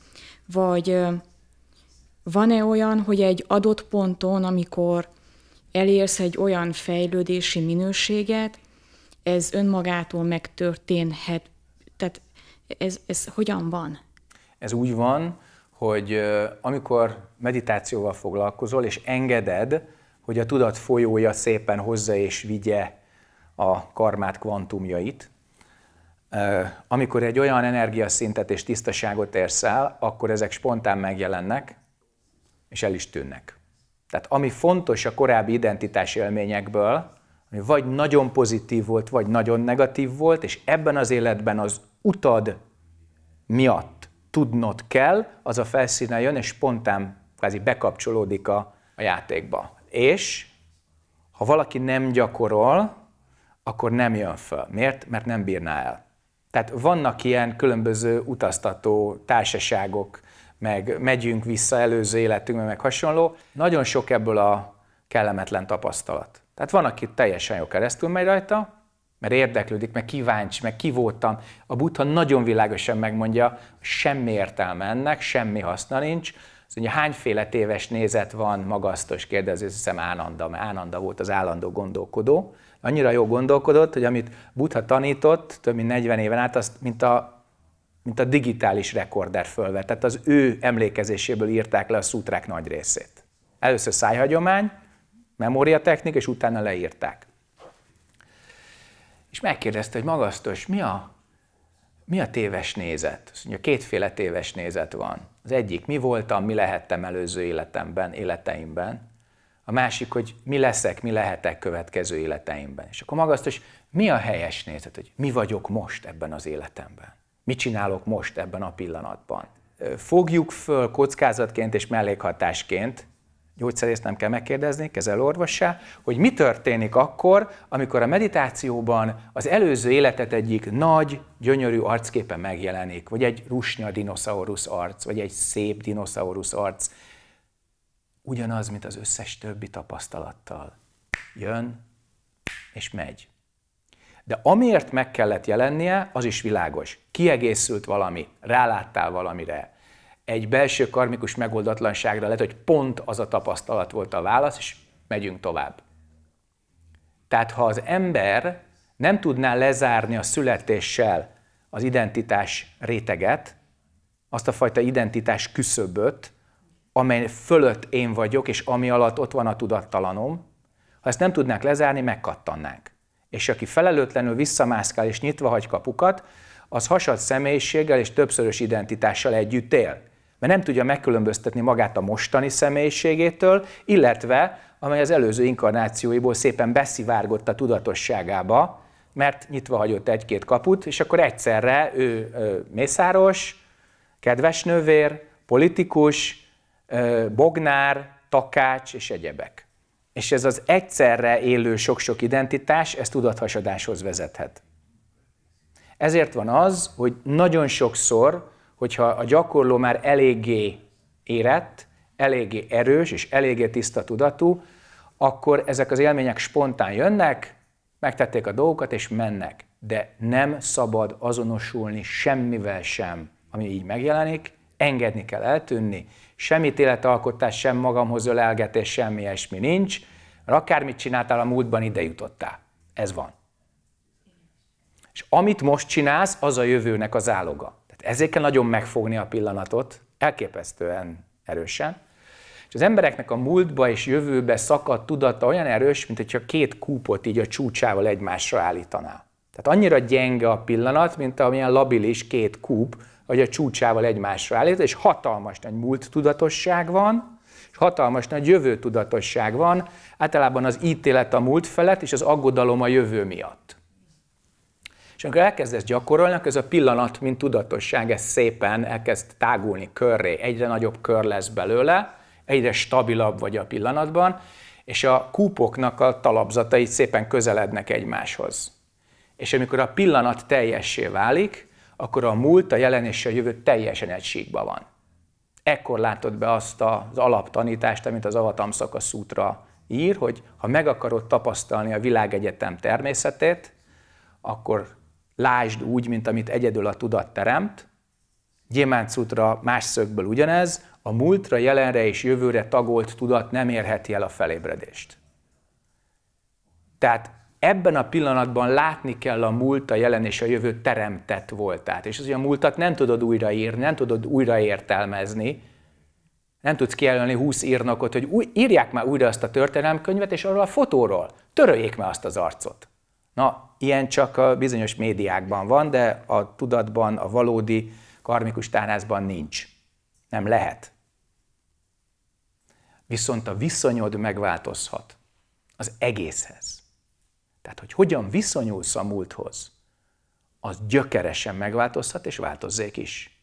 Vagy van-e olyan, hogy egy adott ponton, amikor elérsz egy olyan fejlődési minőséget, ez önmagától megtörténhet. Tehát ez, ez hogyan van? Ez úgy van, hogy amikor meditációval foglalkozol, és engeded, hogy a tudat folyója szépen hozza és vigye a karmát kvantumjait, amikor egy olyan energiaszintet és tisztaságot érsz el, akkor ezek spontán megjelennek, és el is tűnnek. Tehát ami fontos a korábbi identitás élményekből, ami vagy nagyon pozitív volt, vagy nagyon negatív volt, és ebben az életben az utad miatt tudnod kell, az a felszínen jön, és spontán kvázi bekapcsolódik a, a játékba. És ha valaki nem gyakorol, akkor nem jön föl. Miért? Mert nem bírná el. Tehát vannak ilyen különböző utaztató társaságok, meg megyünk vissza előző életünkbe, meg hasonló. Nagyon sok ebből a kellemetlen tapasztalat. Tehát van, aki teljesen jó keresztül megy rajta, mert érdeklődik, meg kíváncsi, meg ki voltam. A Buddha nagyon világosan megmondja, semmi értelme ennek, semmi haszna nincs. Azt mondja, hányféle téves nézet van, magasztos kérdező, hiszem Ánanda, mert Ánanda volt az állandó gondolkodó. Annyira jó gondolkodott, hogy amit Buddha tanított több mint 40 éven át, azt mint a mint a digitális rekorder fölvett. Tehát az ő emlékezéséből írták le a szútrák nagy részét. Először szájhagyomány, memóriatechnika, és utána leírták. És megkérdezte, hogy magasztos, mi a, mi a téves nézet? Azt mondja, kétféle téves nézet van. Az egyik, mi voltam, mi lehettem előző életemben, életeimben. A másik, hogy mi leszek, mi lehetek következő életeimben. És akkor magasztos, mi a helyes nézet, hogy mi vagyok most ebben az életemben? mit csinálok most ebben a pillanatban. Fogjuk föl kockázatként és mellékhatásként, gyógyszerészt nem kell megkérdezni, kezelőorvossá, hogy mi történik akkor, amikor a meditációban az előző életet egyik nagy, gyönyörű arcképe megjelenik, vagy egy rusnya dinoszaurusz arc, vagy egy szép dinoszaurusz arc, ugyanaz, mint az összes többi tapasztalattal. Jön és megy. De amiért meg kellett jelennie, az is világos. Kiegészült valami, ráláttál valamire, egy belső karmikus megoldatlanságra lett, hogy pont az a tapasztalat volt a válasz, és megyünk tovább. Tehát ha az ember nem tudná lezárni a születéssel az identitás réteget, azt a fajta identitás küszöböt, amely fölött én vagyok, és ami alatt ott van a tudattalanom, ha ezt nem tudnánk lezárni, megkattannánk és aki felelőtlenül visszamászkál és nyitva hagy kapukat, az hasad személyiséggel és többszörös identitással együtt él. Mert nem tudja megkülönböztetni magát a mostani személyiségétől, illetve amely az előző inkarnációiból szépen beszivárgott a tudatosságába, mert nyitva hagyott egy-két kaput, és akkor egyszerre ő ö, mészáros, kedves nővér, politikus, ö, bognár, takács és egyebek. És ez az egyszerre élő sok-sok identitás, ez tudathasadáshoz vezethet. Ezért van az, hogy nagyon sokszor, hogyha a gyakorló már eléggé érett, eléggé erős és eléggé tiszta tudatú, akkor ezek az élmények spontán jönnek, megtették a dolgokat és mennek. De nem szabad azonosulni semmivel sem, ami így megjelenik, engedni kell eltűnni, semmi életalkotás, sem magamhoz ölelgetés, semmi ilyesmi nincs. Mert akármit csináltál a múltban, ide jutottál. Ez van. És amit most csinálsz, az a jövőnek az áloga. Tehát ezért kell nagyon megfogni a pillanatot, elképesztően erősen. És az embereknek a múltba és jövőbe szakadt tudata olyan erős, mint hogyha két kúpot így a csúcsával egymásra állítaná. Tehát annyira gyenge a pillanat, mint amilyen labilis két kúp, vagy a csúcsával egymásra állít, és hatalmas nagy múlt tudatosság van, és hatalmas nagy jövő tudatosság van, általában az ítélet a múlt felett, és az aggodalom a jövő miatt. És amikor elkezdesz gyakorolni, ez a pillanat, mint tudatosság, ez szépen elkezd tágulni körré, egyre nagyobb kör lesz belőle, egyre stabilabb vagy a pillanatban, és a kúpoknak a talapzatai szépen közelednek egymáshoz. És amikor a pillanat teljessé válik, akkor a múlt, a jelen és a jövő teljesen egységben van. Ekkor látod be azt az alaptanítást, amit az Avatamszaka szútra ír, hogy ha meg akarod tapasztalni a világegyetem természetét, akkor lásd úgy, mint amit egyedül a tudat teremt, Gyémánt más szögből ugyanez, a múltra, jelenre és jövőre tagolt tudat nem érheti el a felébredést. Tehát ebben a pillanatban látni kell a múlt, a jelen és a jövő teremtett voltát. És az, hogy a múltat nem tudod újraírni, nem tudod újraértelmezni, nem tudsz kijelölni húsz írnokot, hogy új, írják már újra azt a történelemkönyvet, és arról a fotóról töröljék meg azt az arcot. Na, ilyen csak a bizonyos médiákban van, de a tudatban, a valódi karmikus tárházban nincs. Nem lehet. Viszont a viszonyod megváltozhat az egészhez. Tehát, hogy hogyan viszonyulsz a múlthoz, az gyökeresen megváltozhat, és változzék is.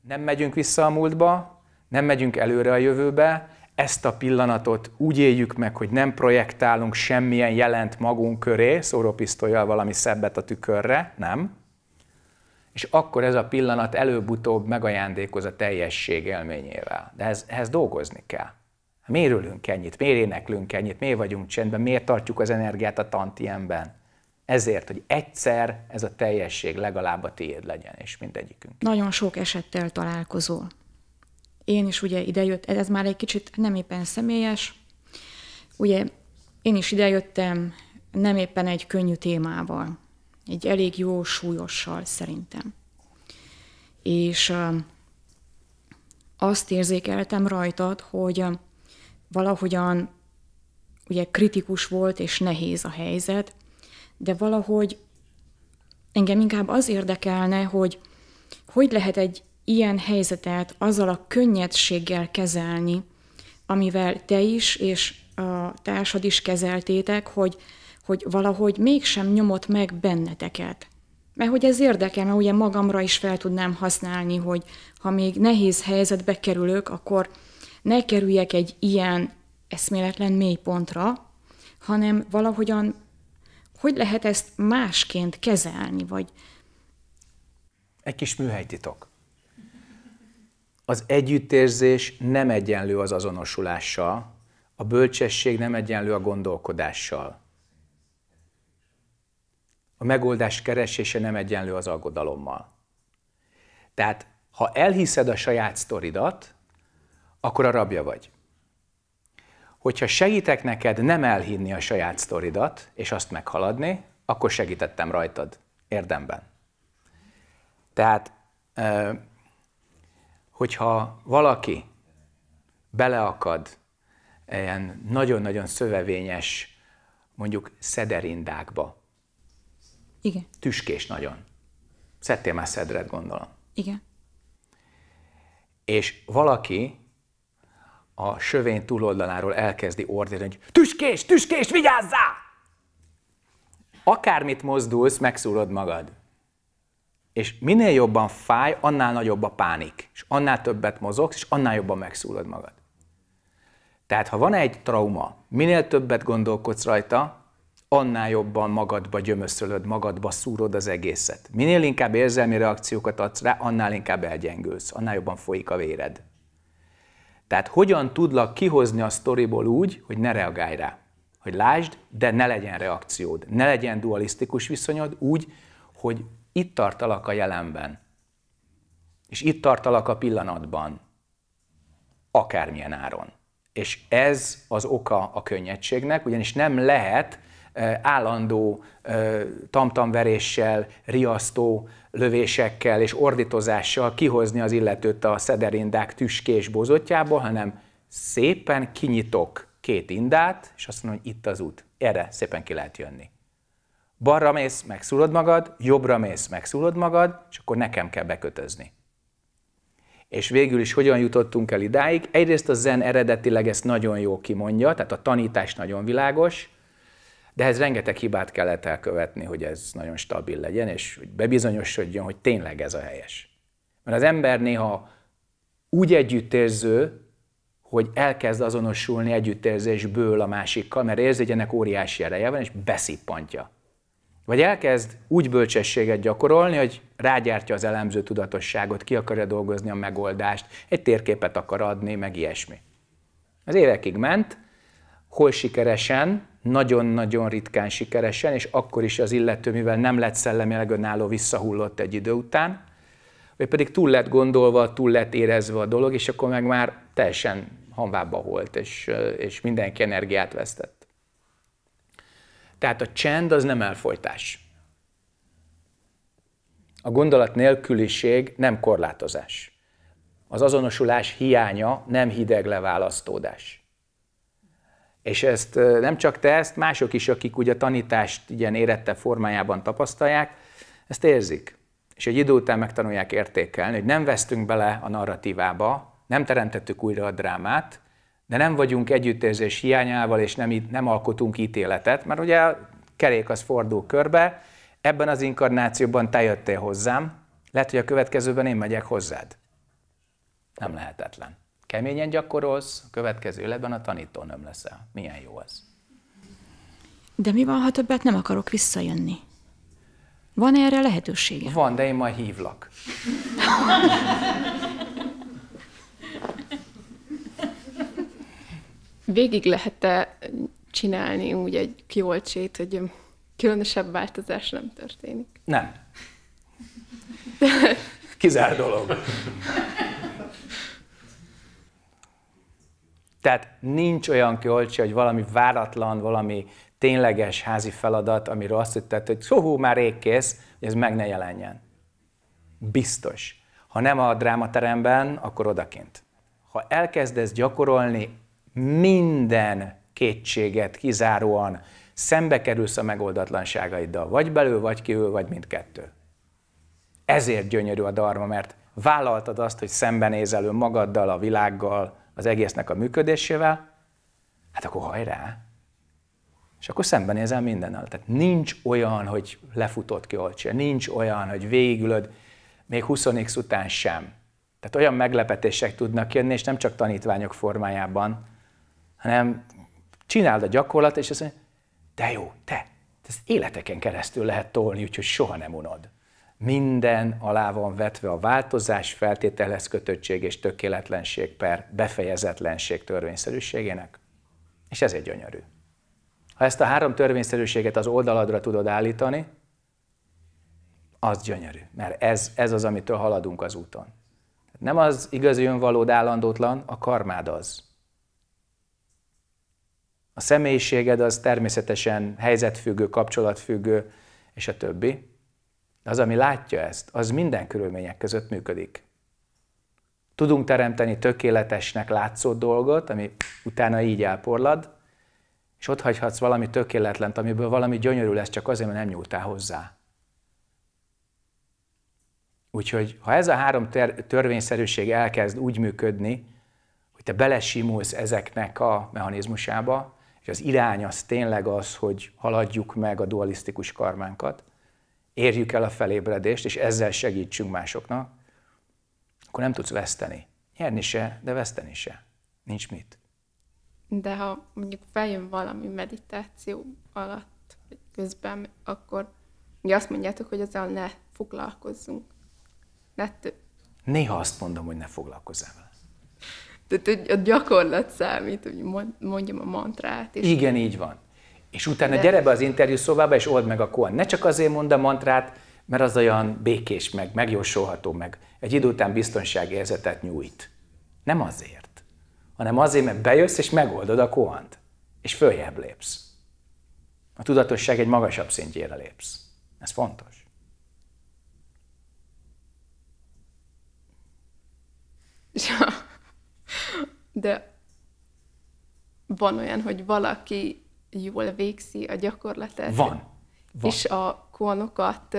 Nem megyünk vissza a múltba, nem megyünk előre a jövőbe, ezt a pillanatot úgy éljük meg, hogy nem projektálunk semmilyen jelent magunk köré, szórópisztolyjal valami szebbet a tükörre, nem. És akkor ez a pillanat előbb-utóbb megajándékoz a teljesség élményével. De ehhez dolgozni kell. Miért ülünk ennyit? Miért éneklünk ennyit? Miért vagyunk csendben? Miért tartjuk az energiát a tantiemben? Ezért, hogy egyszer ez a teljesség legalább a tiéd legyen, és mindegyikünk. Nagyon sok esettel találkozol. Én is ugye idejött, ez már egy kicsit nem éppen személyes. Ugye én is idejöttem nem éppen egy könnyű témával, egy elég jó súlyossal szerintem. És azt érzékeltem rajtad, hogy valahogyan ugye kritikus volt és nehéz a helyzet, de valahogy engem inkább az érdekelne, hogy hogy lehet egy ilyen helyzetet azzal a könnyedséggel kezelni, amivel te is és a társad is kezeltétek, hogy, hogy valahogy mégsem nyomott meg benneteket. Mert hogy ez érdekel, mert ugye magamra is fel tudnám használni, hogy ha még nehéz helyzetbe kerülök, akkor ne kerüljek egy ilyen eszméletlen mélypontra, hanem valahogyan hogy lehet ezt másként kezelni, vagy... Egy kis műhelytitok. Az együttérzés nem egyenlő az azonosulással, a bölcsesség nem egyenlő a gondolkodással. A megoldás keresése nem egyenlő az aggodalommal. Tehát, ha elhiszed a saját sztoridat, akkor a rabja vagy. Hogyha segítek neked nem elhinni a saját sztoridat, és azt meghaladni, akkor segítettem rajtad, érdemben. Tehát, hogyha valaki beleakad ilyen nagyon-nagyon szövevényes, mondjuk szederindákba. Igen. Tüskés nagyon. Szedtél már szedret, gondolom. Igen. És valaki a sövény túloldaláról elkezdi ordítani, hogy tüskés, tüskés, vigyázzá! Akármit mozdulsz, megszúrod magad. És minél jobban fáj, annál nagyobb a pánik. És annál többet mozogsz, és annál jobban megszúrod magad. Tehát ha van egy trauma, minél többet gondolkodsz rajta, annál jobban magadba gyömöszölöd, magadba szúrod az egészet. Minél inkább érzelmi reakciókat adsz rá, annál inkább elgyengülsz, annál jobban folyik a véred. Tehát hogyan tudlak kihozni a sztoriból úgy, hogy ne reagálj rá. Hogy lásd, de ne legyen reakciód, ne legyen dualisztikus viszonyod úgy, hogy itt tartalak a jelenben, és itt tartalak a pillanatban, akármilyen áron. És ez az oka a könnyedségnek, ugyanis nem lehet állandó tamtamveréssel, riasztó lövésekkel és ordítozással kihozni az illetőt a szederindák tüskés bozotjából, hanem szépen kinyitok két indát, és azt mondom, hogy itt az út. Erre szépen ki lehet jönni. Balra mész, megszúrod magad, jobbra mész, megszúrod magad, és akkor nekem kell bekötözni. És végül is hogyan jutottunk el idáig? Egyrészt a zen eredetileg ezt nagyon jó kimondja, tehát a tanítás nagyon világos, de ez rengeteg hibát kellett elkövetni, hogy ez nagyon stabil legyen, és hogy bebizonyosodjon, hogy tényleg ez a helyes. Mert az ember néha úgy együttérző, hogy elkezd azonosulni együttérzésből a másikkal, mert érzi, hogy ennek óriási ereje van, és beszippantja. Vagy elkezd úgy bölcsességet gyakorolni, hogy rágyártja az elemző tudatosságot, ki akarja dolgozni a megoldást, egy térképet akar adni, meg ilyesmi. Az évekig ment, hol sikeresen, nagyon-nagyon ritkán sikeresen, és akkor is az illető, mivel nem lett szellemileg önálló, visszahullott egy idő után, vagy pedig túl lett gondolva, túl lett érezve a dolog, és akkor meg már teljesen hanvába volt, és, és mindenki energiát vesztett. Tehát a csend az nem elfolytás. A gondolat nélküliség nem korlátozás. Az azonosulás hiánya nem hideg leválasztódás. És ezt nem csak te, ezt mások is, akik ugye a tanítást ilyen érette formájában tapasztalják, ezt érzik. És egy idő után megtanulják értékelni, hogy nem vesztünk bele a narratívába, nem teremtettük újra a drámát, de nem vagyunk együttérzés hiányával, és nem, nem alkotunk ítéletet, mert ugye a kerék az fordul körbe, ebben az inkarnációban te jöttél hozzám, lehet, hogy a következőben én megyek hozzád. Nem lehetetlen keményen gyakorolsz, a következő életben a nem leszel. Milyen jó ez. De mi van, ha többet nem akarok visszajönni? Van -e erre lehetősége? Van, de én majd hívlak. Végig lehet-e csinálni úgy egy kiolcsét, hogy különösebb változás nem történik? Nem. Kizár dolog. Tehát nincs olyan költség, hogy valami váratlan, valami tényleges házi feladat, amiről azt hittett, hogy szóhú, már rég kész, hogy ez meg ne jelenjen. Biztos. Ha nem a drámateremben, akkor odakint. Ha elkezdesz gyakorolni minden kétséget kizáróan, szembe kerülsz a megoldatlanságaiddal, vagy belül, vagy kívül, vagy mindkettő. Ezért gyönyörű a darma, mert vállaltad azt, hogy szembenézel önmagaddal, a világgal, az egésznek a működésével, hát akkor hajrá! És akkor szembenézel mindennel. Tehát nincs olyan, hogy lefutott ki olcsó, nincs olyan, hogy végülöd, még 20 után sem. Tehát olyan meglepetések tudnak jönni, és nem csak tanítványok formájában, hanem csináld a gyakorlat, és azt mondja, de jó, te, ezt életeken keresztül lehet tolni, úgyhogy soha nem unod minden alá van vetve a változás feltételhez kötöttség és tökéletlenség per befejezetlenség törvényszerűségének, és ez egy gyönyörű. Ha ezt a három törvényszerűséget az oldaladra tudod állítani, az gyönyörű, mert ez, ez az, amitől haladunk az úton. Nem az igazi önvalód állandótlan, a karmád az. A személyiséged az természetesen helyzetfüggő, kapcsolatfüggő, és a többi. Az, ami látja ezt, az minden körülmények között működik. Tudunk teremteni tökéletesnek látszó dolgot, ami utána így elporlad, és ott hagyhatsz valami tökéletlent, amiből valami gyönyörű lesz, csak azért, mert nem nyúltál hozzá. Úgyhogy ha ez a három törvényszerűség elkezd úgy működni, hogy te belesimulsz ezeknek a mechanizmusába, és az irány az tényleg az, hogy haladjuk meg a dualisztikus karmánkat, érjük el a felébredést, és ezzel segítsünk másoknak, akkor nem tudsz veszteni. Nyerni se, de veszteni se. Nincs mit. De ha mondjuk feljön valami meditáció alatt, vagy közben, akkor ugye azt mondjátok, hogy ezzel ne foglalkozzunk. Ne tő. Néha azt mondom, hogy ne foglalkozzál vele. Tehát a gyakorlat számít, hogy mondjam a mantrát. És Igen, így van. És utána De... gyere be az interjú szobába, és old meg a koan. Ne csak azért mondd a mantrát, mert az olyan békés, meg megjósolható, meg egy idő után biztonságérzetet nyújt. Nem azért, hanem azért, mert bejössz és megoldod a koant, és följebb lépsz. A tudatosság egy magasabb szintjére lépsz. Ez fontos. De van olyan, hogy valaki jól végzi a gyakorlatát. Van. van. És a kónokat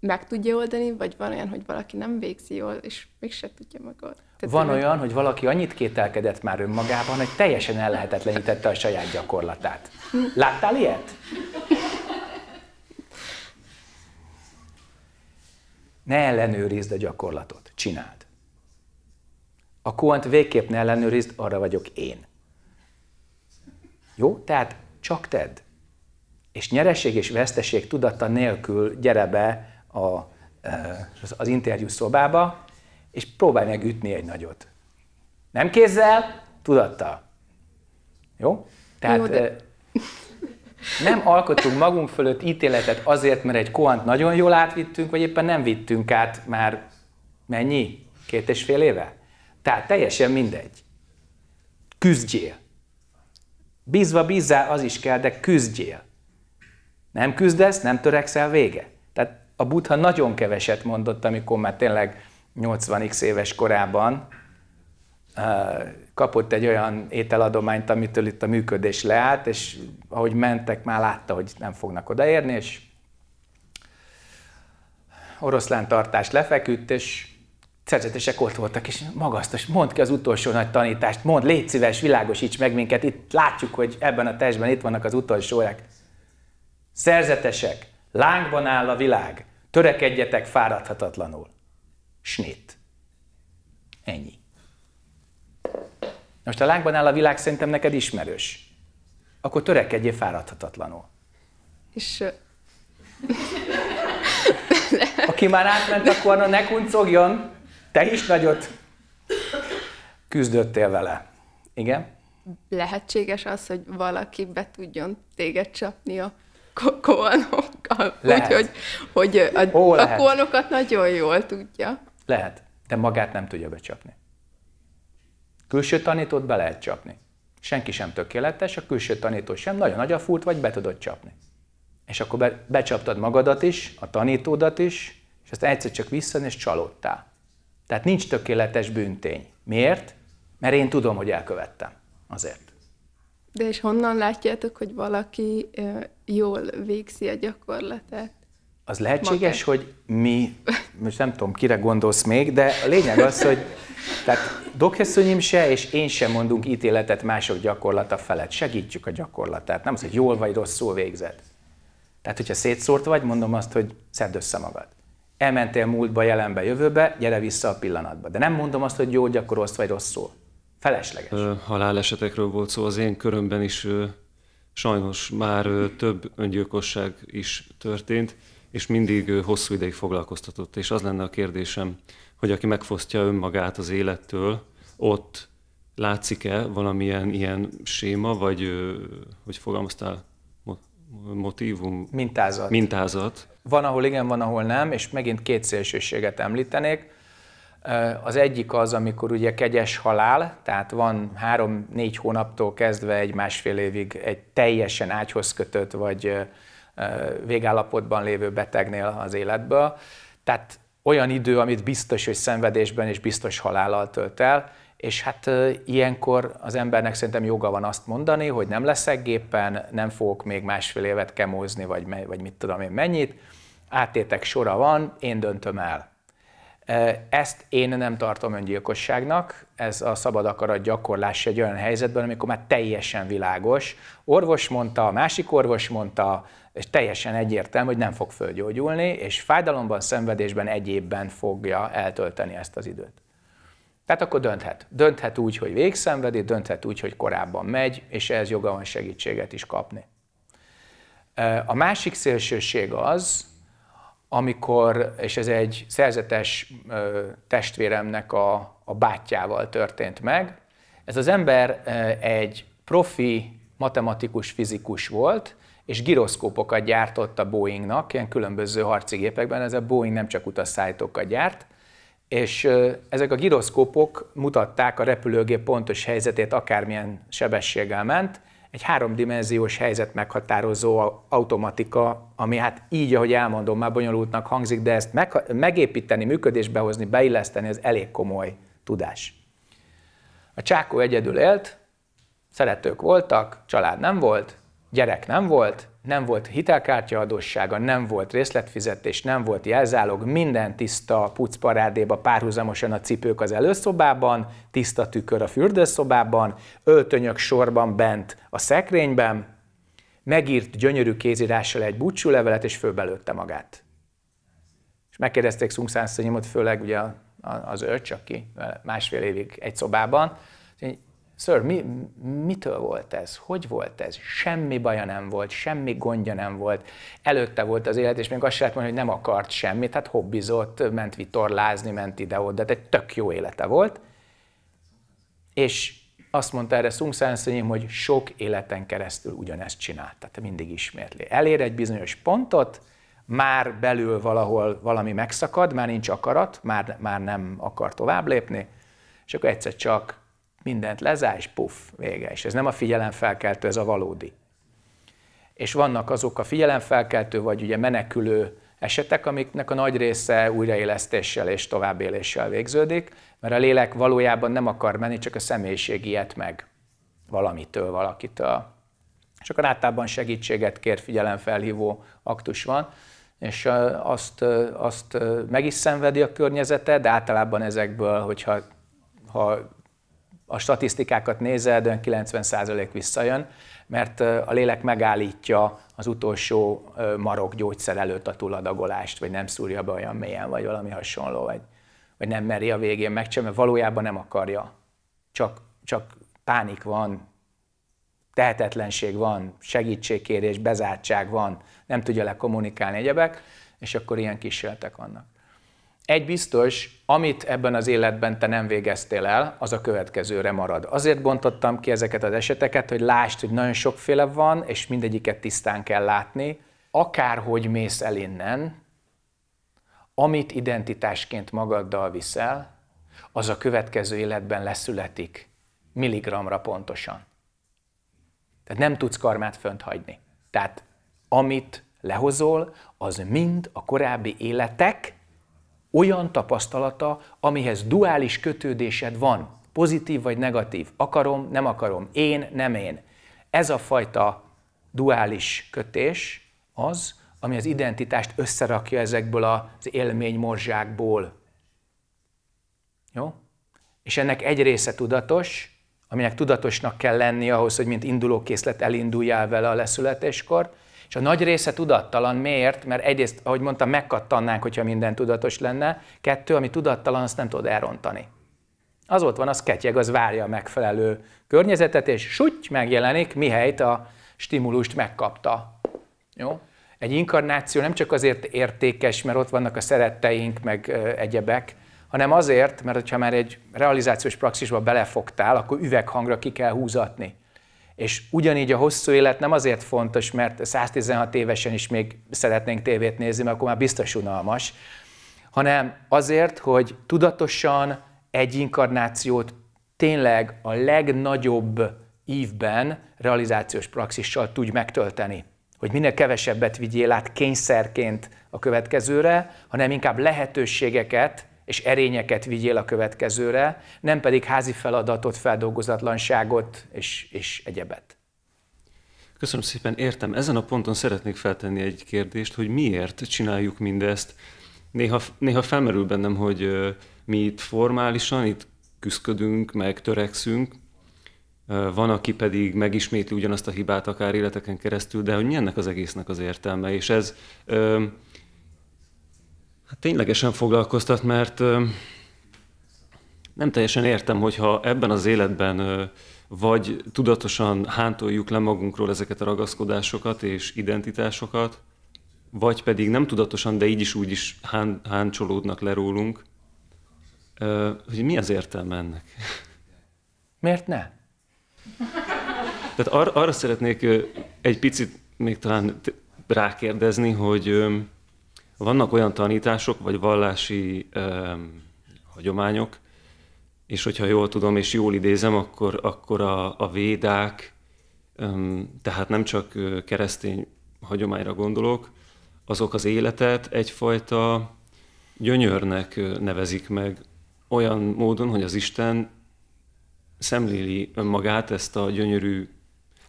meg tudja oldani, vagy van olyan, hogy valaki nem végzi jól, és mégse tudja megoldani? Tehát van olyan, hogy valaki annyit kételkedett már önmagában, hogy teljesen ellehetetlenítette a saját gyakorlatát. Láttál ilyet? Ne ellenőrizd a gyakorlatot, csináld. A kóant végképp ne ellenőrizd, arra vagyok én. Jó? Tehát csak tedd. És nyereség és veszteség tudata nélkül gyere be a, eh, az interjú szobába, és próbálj meg ütni egy nagyot. Nem kézzel, tudatta. Jó? Tehát Jó, de... Eh, nem alkotunk magunk fölött ítéletet azért, mert egy koant nagyon jól átvittünk, vagy éppen nem vittünk át már mennyi? Két és fél éve? Tehát teljesen mindegy. Küzdjél. Bízva bízzál, az is kell, de küzdjél. Nem küzdesz, nem törekszel vége. Tehát a buddha nagyon keveset mondott, amikor már tényleg 80x éves korában kapott egy olyan ételadományt, amitől itt a működés leállt, és ahogy mentek, már látta, hogy nem fognak odaérni, és oroszlán tartást lefeküdt, és ott voltak, és magasztos, mondd ki az utolsó nagy tanítást, mondd, légy szíves, világosíts meg minket, itt látjuk, hogy ebben a testben itt vannak az utolsó órák. Szerzetesek, lángban áll a világ, törekedjetek fáradhatatlanul. Snit. Ennyi. Most a lángban áll a világ szerintem neked ismerős. Akkor törekedjél fáradhatatlanul. És... Aki már átment, akkor ne kuncogjon. Te is nagyot küzdöttél vele. Igen? Lehetséges az, hogy valaki be tudjon téged csapni a kóanokkal. Úgyhogy hogy a, Ó, a kóanokat nagyon jól tudja. Lehet, de magát nem tudja becsapni. Külső tanítót be lehet csapni. Senki sem tökéletes, a külső tanító sem, nagyon nagy a furt, vagy be tudod csapni. És akkor be, becsaptad magadat is, a tanítódat is, és azt egyszer csak visszajön, és csalódtál. Tehát nincs tökéletes bűntény. Miért? Mert én tudom, hogy elkövettem. Azért. De és honnan látjátok, hogy valaki jól végzi a gyakorlatát? Az lehetséges, Magát. hogy mi, most nem tudom, kire gondolsz még, de a lényeg az, hogy tehát dokhesszonyim se, és én sem mondunk ítéletet mások gyakorlata felett. Segítjük a gyakorlatát. Nem az, hogy jól vagy rosszul végzed. Tehát, hogyha szétszórt vagy, mondom azt, hogy szedd össze magad elmentél múltba, jelenbe, jövőbe, gyere vissza a pillanatba. De nem mondom azt, hogy jó gyakorolsz vagy rosszul. Felesleges. Halálesetekről volt szó, az én körömben is sajnos már több öngyilkosság is történt, és mindig hosszú ideig foglalkoztatott. És az lenne a kérdésem, hogy aki megfosztja önmagát az élettől, ott látszik-e valamilyen ilyen séma, vagy hogy fogalmaztál, motívum? Mintázat. Mintázat van, ahol igen, van, ahol nem, és megint két szélsőséget említenék. Az egyik az, amikor ugye kegyes halál, tehát van három-négy hónaptól kezdve egy másfél évig egy teljesen ágyhoz kötött, vagy végállapotban lévő betegnél az életből. Tehát olyan idő, amit biztos, hogy szenvedésben és biztos halállal tölt el, és hát ilyenkor az embernek szerintem joga van azt mondani, hogy nem leszek gépen, nem fogok még másfél évet kemózni, vagy, vagy mit tudom én mennyit, átétek sora van, én döntöm el. Ezt én nem tartom öngyilkosságnak, ez a szabad akarat gyakorlás egy olyan helyzetben, amikor már teljesen világos. Orvos mondta, a másik orvos mondta, és teljesen egyértelmű, hogy nem fog fölgyógyulni, és fájdalomban, szenvedésben, egyébben fogja eltölteni ezt az időt. Tehát akkor dönthet. Dönthet úgy, hogy végszenvedi, dönthet úgy, hogy korábban megy, és ehhez joga van segítséget is kapni. A másik szélsőség az, amikor, és ez egy szerzetes testvéremnek a, a bátyjával történt meg, ez az ember egy profi matematikus fizikus volt, és gyroszkópokat gyártott a Boeingnak, ilyen különböző harci gépekben, ez a Boeing nem csak utasszállítókat gyárt, és ezek a gyroszkópok mutatták a repülőgép pontos helyzetét, akármilyen sebességgel ment, egy háromdimenziós helyzet meghatározó automatika, ami hát így, ahogy elmondom, már bonyolultnak hangzik, de ezt meg, megépíteni, működésbe hozni, beilleszteni, ez elég komoly tudás. A csákó egyedül élt, szeretők voltak, család nem volt, gyerek nem volt, nem volt hitelkártya adóssága, nem volt részletfizetés, nem volt jelzálog, minden tiszta pucparádéba párhuzamosan a cipők az előszobában, tiszta tükör a fürdőszobában, öltönyök sorban bent a szekrényben, megírt gyönyörű kézírással egy búcsú levelet, és fölbelőtte magát. És megkérdezték Szungszánszonyomot, főleg ugye az őrcs, aki másfél évig egy szobában, Ször, mi, mitől volt ez? Hogy volt ez? Semmi baja nem volt, semmi gondja nem volt. Előtte volt az élet, és még azt sem hogy nem akart semmit, hát hobbizott, ment vitorlázni, ment ide-oda, de egy tök jó élete volt. És azt mondta erre Sung Sanszonyim, hogy sok életen keresztül ugyanezt csinált, tehát mindig ismétli. Elér egy bizonyos pontot, már belül valahol valami megszakad, már nincs akarat, már, már nem akar tovább lépni, és akkor egyszer csak mindent lezár, és puff, vége. És ez nem a figyelemfelkeltő, ez a valódi. És vannak azok a figyelemfelkeltő, vagy ugye menekülő esetek, amiknek a nagy része újraélesztéssel és továbbéléssel végződik, mert a lélek valójában nem akar menni, csak a személyiség ilyet meg valamitől, valakitől. És akkor általában segítséget kér figyelemfelhívó aktus van, és azt, azt meg is szenvedi a környezete, de általában ezekből, hogyha ha a statisztikákat nézed, olyan 90% visszajön, mert a lélek megállítja az utolsó marok gyógyszer előtt a túladagolást, vagy nem szúrja be olyan mélyen, vagy valami hasonló, vagy, vagy nem meri a végén megcsinálni, mert valójában nem akarja. Csak, csak pánik van, tehetetlenség van, segítségkérés, bezártság van, nem tudja lekommunikálni egyebek, és akkor ilyen kísérletek vannak. Egy biztos, amit ebben az életben te nem végeztél el, az a következőre marad. Azért bontottam ki ezeket az eseteket, hogy lásd, hogy nagyon sokféle van, és mindegyiket tisztán kell látni. Akárhogy mész el innen, amit identitásként magaddal viszel, az a következő életben leszületik milligramra pontosan. Tehát nem tudsz karmát fönt hagyni. Tehát amit lehozol, az mind a korábbi életek olyan tapasztalata, amihez duális kötődésed van, pozitív vagy negatív, akarom, nem akarom, én, nem én. Ez a fajta duális kötés az, ami az identitást összerakja ezekből az morzsákból. Jó? És ennek egy része tudatos, aminek tudatosnak kell lenni ahhoz, hogy mint indulókészlet elinduljál vele a leszületéskor, és a nagy része tudattalan. Miért? Mert egyrészt, ahogy mondtam, megkattannánk, hogyha minden tudatos lenne. Kettő, ami tudattalan, azt nem tud elrontani. Az ott van, az ketyeg, az várja a megfelelő környezetet, és suty megjelenik, mihelyt a stimulust megkapta. Jó? Egy inkarnáció nem csak azért értékes, mert ott vannak a szeretteink, meg egyebek, hanem azért, mert ha már egy realizációs praxisba belefogtál, akkor üveghangra ki kell húzatni. És ugyanígy a hosszú élet nem azért fontos, mert 116 évesen is még szeretnénk tévét nézni, mert akkor már biztos unalmas, hanem azért, hogy tudatosan egy inkarnációt tényleg a legnagyobb ívben realizációs praxissal tudj megtölteni. Hogy minél kevesebbet vigyél át kényszerként a következőre, hanem inkább lehetőségeket és erényeket vigyél a következőre, nem pedig házi feladatot, feldolgozatlanságot és, és egyebet. Köszönöm szépen, értem. Ezen a ponton szeretnék feltenni egy kérdést, hogy miért csináljuk mindezt. Néha, néha felmerül bennem, hogy mi itt formálisan, itt küzdködünk, meg törekszünk, van, aki pedig megismétli ugyanazt a hibát akár életeken keresztül, de hogy mi ennek az egésznek az értelme, és ez Hát ténylegesen foglalkoztat, mert nem teljesen értem, hogyha ebben az életben vagy tudatosan hántoljuk le magunkról ezeket a ragaszkodásokat és identitásokat, vagy pedig nem tudatosan, de így is úgy is hán, háncsolódnak le rólunk, hogy mi az értelme ennek? Miért ne? Tehát ar- arra szeretnék egy picit még talán rákérdezni, hogy vannak olyan tanítások, vagy vallási um, hagyományok, és hogyha jól tudom, és jól idézem, akkor, akkor a, a védák, um, tehát nem csak keresztény hagyományra gondolok, azok az életet egyfajta gyönyörnek nevezik meg, olyan módon, hogy az Isten szemléli önmagát, ezt a gyönyörű...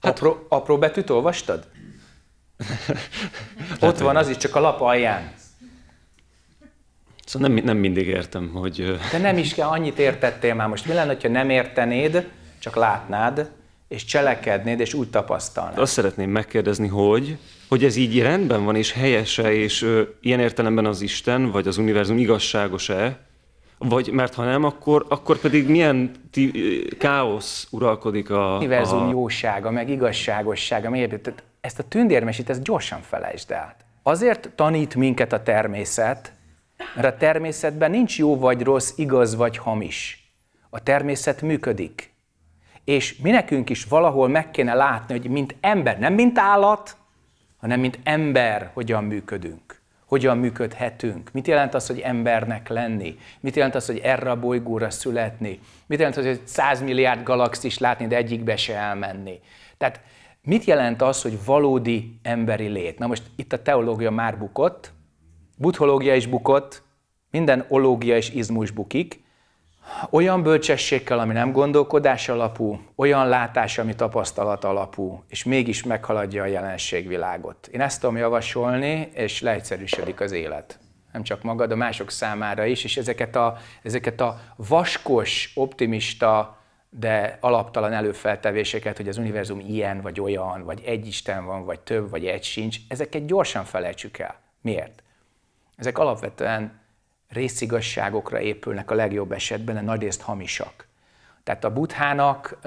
Hát... Apró, apró betűt olvastad? Ott van az is, csak a lap alján. Szóval nem, nem mindig értem, hogy... De nem is kell, annyit értettél már most. Mi lenne, ha nem értenéd, csak látnád, és cselekednéd, és úgy tapasztalnád? Azt szeretném megkérdezni, hogy hogy ez így rendben van, és helyese, és ö, ilyen értelemben az Isten, vagy az univerzum igazságos-e, vagy mert ha nem, akkor, akkor pedig milyen ti, káosz uralkodik a... Univerzum a... jósága, meg igazságossága, meg ezt a tündérmesit, ezt gyorsan felejtsd el. Azért tanít minket a természet, mert a természetben nincs jó vagy rossz, igaz vagy hamis. A természet működik. És mi nekünk is valahol meg kéne látni, hogy mint ember, nem mint állat, hanem mint ember hogyan működünk, hogyan működhetünk. Mit jelent az, hogy embernek lenni? Mit jelent az, hogy erre a bolygóra születni? Mit jelent az, hogy 100 milliárd galaxis látni, de egyikbe se elmenni? Tehát mit jelent az, hogy valódi emberi lét? Na most itt a teológia már bukott, Buthológia is bukott, minden ológia és izmus bukik, olyan bölcsességgel, ami nem gondolkodás alapú, olyan látás, ami tapasztalat alapú, és mégis meghaladja a jelenségvilágot. Én ezt tudom javasolni, és leegyszerűsödik az élet. Nem csak magad, a mások számára is, és ezeket a, ezeket a vaskos, optimista, de alaptalan előfeltevéseket, hogy az univerzum ilyen vagy olyan, vagy egy Isten van, vagy több, vagy egy sincs, ezeket gyorsan felejtsük el. Miért? Ezek alapvetően részigazságokra épülnek a legjobb esetben, de nagyrészt hamisak. Tehát a buthának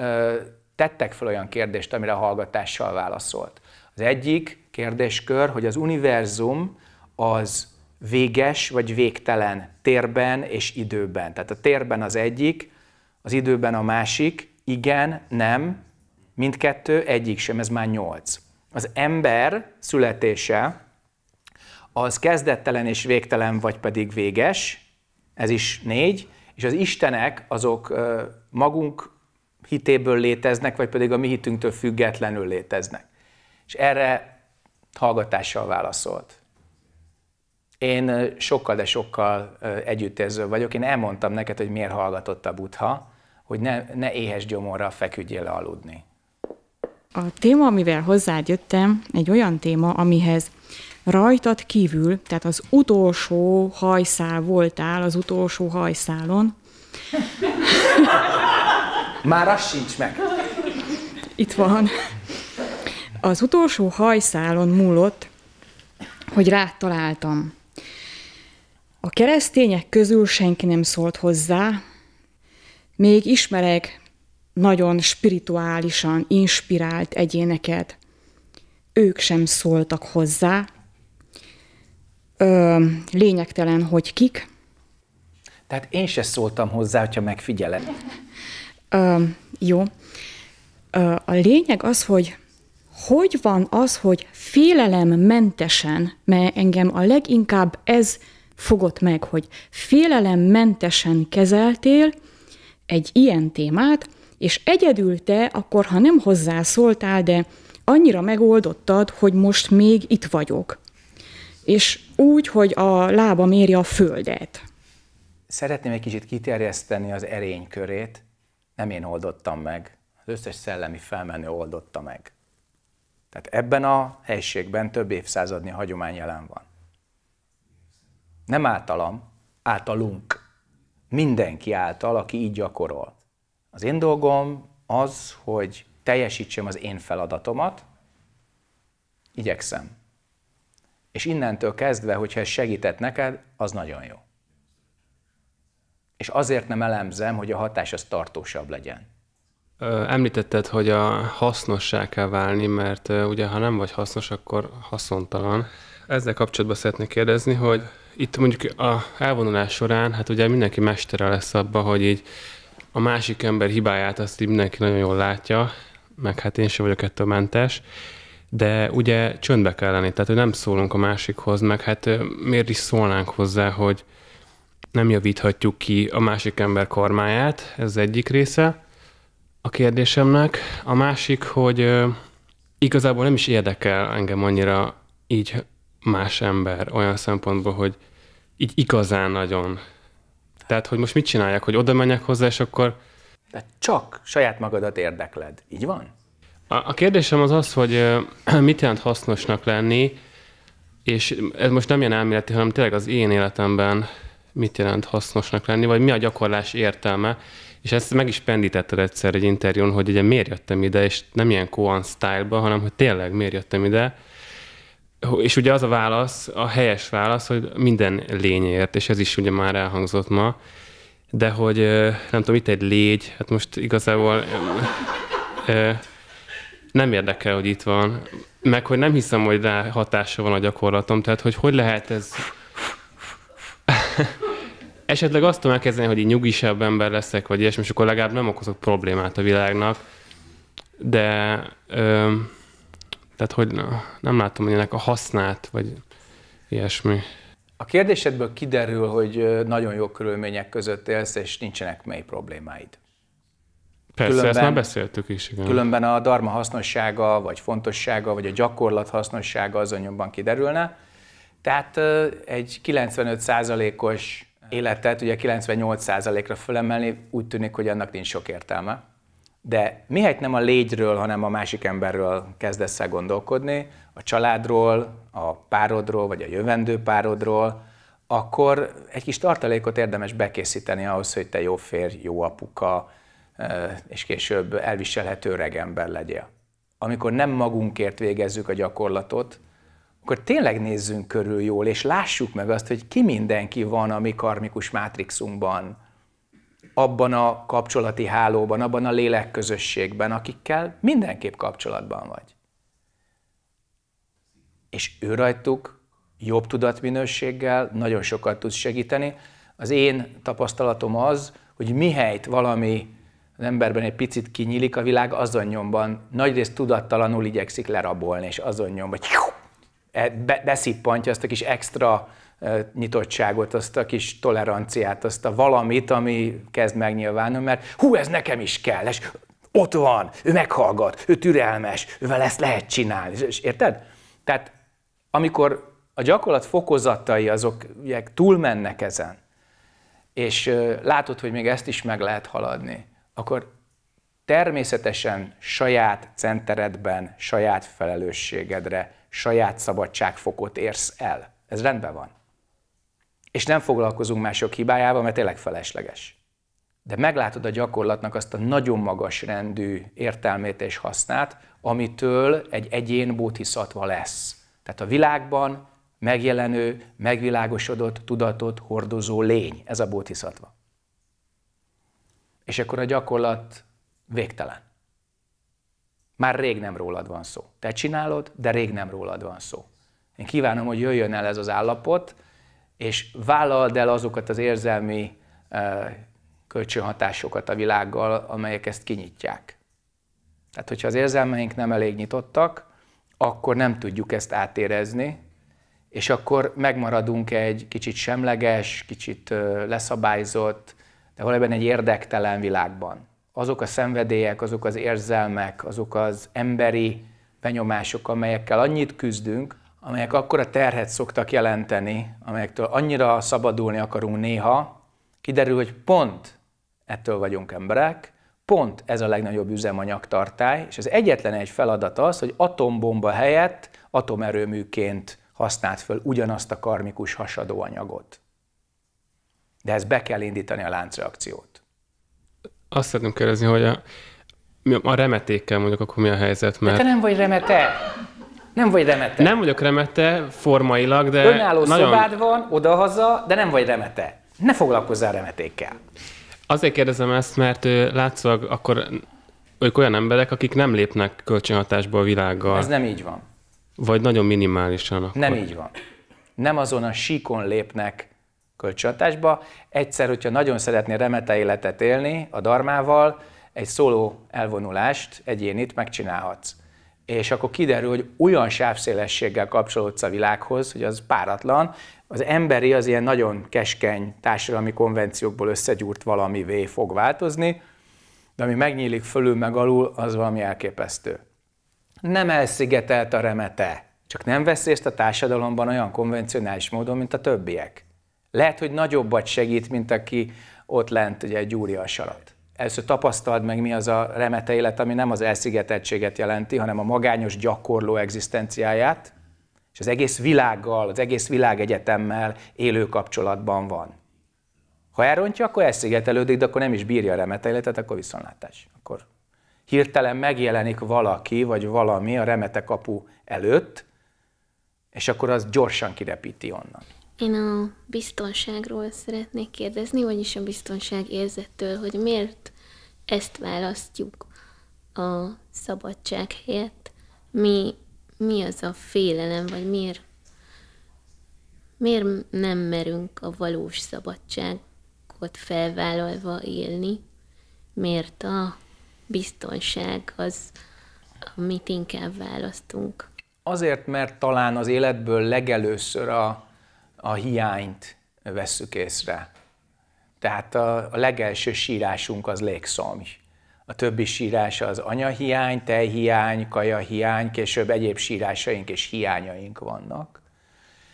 tettek fel olyan kérdést, amire a hallgatással válaszolt. Az egyik kérdéskör, hogy az univerzum az véges vagy végtelen térben és időben. Tehát a térben az egyik, az időben a másik, igen, nem, mindkettő, egyik sem, ez már nyolc. Az ember születése az kezdettelen és végtelen, vagy pedig véges, ez is négy, és az istenek azok magunk hitéből léteznek, vagy pedig a mi hitünktől függetlenül léteznek. És erre hallgatással válaszolt. Én sokkal, de sokkal együttérző vagyok. Én elmondtam neked, hogy miért hallgatott a butha, hogy ne, ne éhes gyomorra feküdjél le aludni. A téma, amivel hozzád jöttem, egy olyan téma, amihez Rajtad kívül, tehát az utolsó hajszál voltál, az utolsó hajszálon. Már az sincs meg. Itt van. Az utolsó hajszálon múlott, hogy rád találtam. A keresztények közül senki nem szólt hozzá, még ismerek nagyon spirituálisan inspirált egyéneket. Ők sem szóltak hozzá, Ö, lényegtelen, hogy kik. Tehát én se szóltam hozzá, hogyha megfigyelem. Ö, jó. Ö, a lényeg az, hogy hogy van az, hogy félelemmentesen, mert engem a leginkább ez fogott meg, hogy félelemmentesen kezeltél egy ilyen témát, és egyedül te, akkor ha nem hozzászóltál, de annyira megoldottad, hogy most még itt vagyok és úgy, hogy a lába méri a földet. Szeretném egy kicsit kiterjeszteni az erény körét. Nem én oldottam meg. Az összes szellemi felmenő oldotta meg. Tehát ebben a helységben több évszázadnyi hagyomány jelen van. Nem általam, általunk. Mindenki által, aki így gyakorol. Az én dolgom az, hogy teljesítsem az én feladatomat, igyekszem. És innentől kezdve, hogyha ez segített neked, az nagyon jó. És azért nem elemzem, hogy a hatás az tartósabb legyen. Említetted, hogy a hasznossá kell válni, mert ugye ha nem vagy hasznos, akkor haszontalan. Ezzel kapcsolatban szeretnék kérdezni, hogy itt mondjuk a elvonulás során, hát ugye mindenki mestere lesz abban, hogy így a másik ember hibáját azt így mindenki nagyon jól látja, meg hát én sem vagyok ettől mentes, de ugye csöndbe kell lenni, tehát hogy nem szólunk a másikhoz, meg hát miért is szólnánk hozzá, hogy nem javíthatjuk ki a másik ember karmáját, ez az egyik része a kérdésemnek. A másik, hogy igazából nem is érdekel engem annyira így más ember olyan szempontból, hogy így igazán nagyon. Tehát, hogy most mit csináljak, hogy oda menjek hozzá, és akkor... De csak saját magadat érdekled, így van? A kérdésem az az, hogy mit jelent hasznosnak lenni, és ez most nem ilyen elméleti, hanem tényleg az én életemben mit jelent hasznosnak lenni, vagy mi a gyakorlás értelme, és ezt meg is pendítetted egyszer egy interjún, hogy ugye miért jöttem ide, és nem ilyen koan style hanem hogy tényleg miért jöttem ide. És ugye az a válasz, a helyes válasz, hogy minden lényért, és ez is ugye már elhangzott ma, de hogy nem tudom, itt egy légy, hát most igazából... Ö, ö, nem érdekel, hogy itt van. Meg hogy nem hiszem, hogy rá hatása van a gyakorlatom, tehát hogy hogy lehet ez... Esetleg azt tudom elkezdeni, hogy így nyugisabb ember leszek, vagy ilyesmi, és akkor legalább nem okozok problémát a világnak. De... Ö, tehát hogy na, nem látom, hogy ennek a hasznát, vagy ilyesmi. A kérdésedből kiderül, hogy nagyon jó körülmények között élsz, és nincsenek mely problémáid. Persze, különben, ezt már beszéltük is. Igen. Különben a darma hasznossága, vagy fontossága, vagy a gyakorlat hasznossága azon kiderülne. Tehát egy 95%-os életet ugye 98%-ra fölemelni úgy tűnik, hogy annak nincs sok értelme. De mihelyt nem a légyről, hanem a másik emberről kezdesz el gondolkodni, a családról, a párodról, vagy a jövendő párodról, akkor egy kis tartalékot érdemes bekészíteni ahhoz, hogy te jó férj, jó apuka, és később elviselhető öreg legyél. Amikor nem magunkért végezzük a gyakorlatot, akkor tényleg nézzünk körül jól, és lássuk meg azt, hogy ki mindenki van a mi karmikus mátrixunkban, abban a kapcsolati hálóban, abban a lélekközösségben, akikkel mindenképp kapcsolatban vagy. És ő rajtuk jobb tudatminőséggel nagyon sokat tudsz segíteni. Az én tapasztalatom az, hogy mihelyt valami az emberben egy picit kinyílik a világ, azonnyomban nagyrészt tudattalanul igyekszik lerabolni, és azonnyomban nyomban e, beszippantja azt a kis extra e, nyitottságot, azt a kis toleranciát, azt a valamit, ami kezd megnyilvánulni, mert hú, ez nekem is kell, és ott van, ő meghallgat, ő türelmes, ővel ezt lehet csinálni, és érted? Tehát amikor a gyakorlat fokozatai azok túlmennek ezen, és látod, hogy még ezt is meg lehet haladni, akkor természetesen saját centeredben, saját felelősségedre, saját szabadságfokot érsz el. Ez rendben van. És nem foglalkozunk mások hibájával, mert tényleg felesleges. De meglátod a gyakorlatnak azt a nagyon magas rendű értelmét és hasznát, amitől egy egyén bótiszatva lesz. Tehát a világban megjelenő, megvilágosodott, tudatot hordozó lény, ez a bótiszatva. És akkor a gyakorlat végtelen. Már rég nem rólad van szó. Te csinálod, de rég nem rólad van szó. Én kívánom, hogy jöjjön el ez az állapot, és vállald el azokat az érzelmi kölcsönhatásokat a világgal, amelyek ezt kinyitják. Tehát, hogyha az érzelmeink nem elég nyitottak, akkor nem tudjuk ezt átérezni, és akkor megmaradunk egy kicsit semleges, kicsit leszabályzott, de valójában egy érdektelen világban. Azok a szenvedélyek, azok az érzelmek, azok az emberi benyomások, amelyekkel annyit küzdünk, amelyek akkora terhet szoktak jelenteni, amelyektől annyira szabadulni akarunk néha, kiderül, hogy pont ettől vagyunk emberek, pont ez a legnagyobb üzemanyagtartály, és az egyetlen egy feladat az, hogy atombomba helyett atomerőműként használt föl ugyanazt a karmikus hasadóanyagot de ez be kell indítani a láncreakciót. Azt szeretném kérdezni, hogy a, a remetékkel mondjuk akkor mi a helyzet? Mert... De te nem vagy remete. Nem vagy remete. Nem vagyok remete formailag, de... Önálló nagyon... szobád van, odahaza, de nem vagy remete. Ne foglalkozzál remetékkel. Azért kérdezem ezt, mert látszólag akkor ők olyan emberek, akik nem lépnek kölcsönhatásba a világgal. Ez nem így van. Vagy nagyon minimálisan. Akkor. Nem így van. Nem azon a síkon lépnek, kölcsönhatásba. Egyszer, hogyha nagyon szeretné remete életet élni a darmával, egy szóló elvonulást, egyénit megcsinálhatsz. És akkor kiderül, hogy olyan sávszélességgel kapcsolódsz a világhoz, hogy az páratlan, az emberi az ilyen nagyon keskeny társadalmi konvenciókból összegyúrt valamivé fog változni, de ami megnyílik fölül meg alul, az valami elképesztő. Nem elszigetelt a remete, csak nem vesz részt a társadalomban olyan konvencionális módon, mint a többiek. Lehet, hogy nagyobbat segít, mint aki ott lent ugye gyúrja a sarat. Először tapasztald meg, mi az a remete élet, ami nem az elszigeteltséget jelenti, hanem a magányos gyakorló egzisztenciáját, és az egész világgal, az egész világegyetemmel élő kapcsolatban van. Ha elrontja, akkor elszigetelődik, de akkor nem is bírja a remete életet, akkor viszontlátás. Akkor hirtelen megjelenik valaki, vagy valami a remete kapu előtt, és akkor az gyorsan kirepíti onnan. Én a biztonságról szeretnék kérdezni, vagyis a biztonság érzettől, hogy miért ezt választjuk a szabadság helyett. Mi, mi az a félelem, vagy miért, miért nem merünk a valós szabadságot felvállalva élni? Miért a biztonság az, amit inkább választunk? Azért, mert talán az életből legelőször a a hiányt vesszük észre. Tehát a, a legelső sírásunk az légszomj. A többi sírás az anyahiány, tejhiány, kajahiány, később egyéb sírásaink és hiányaink vannak.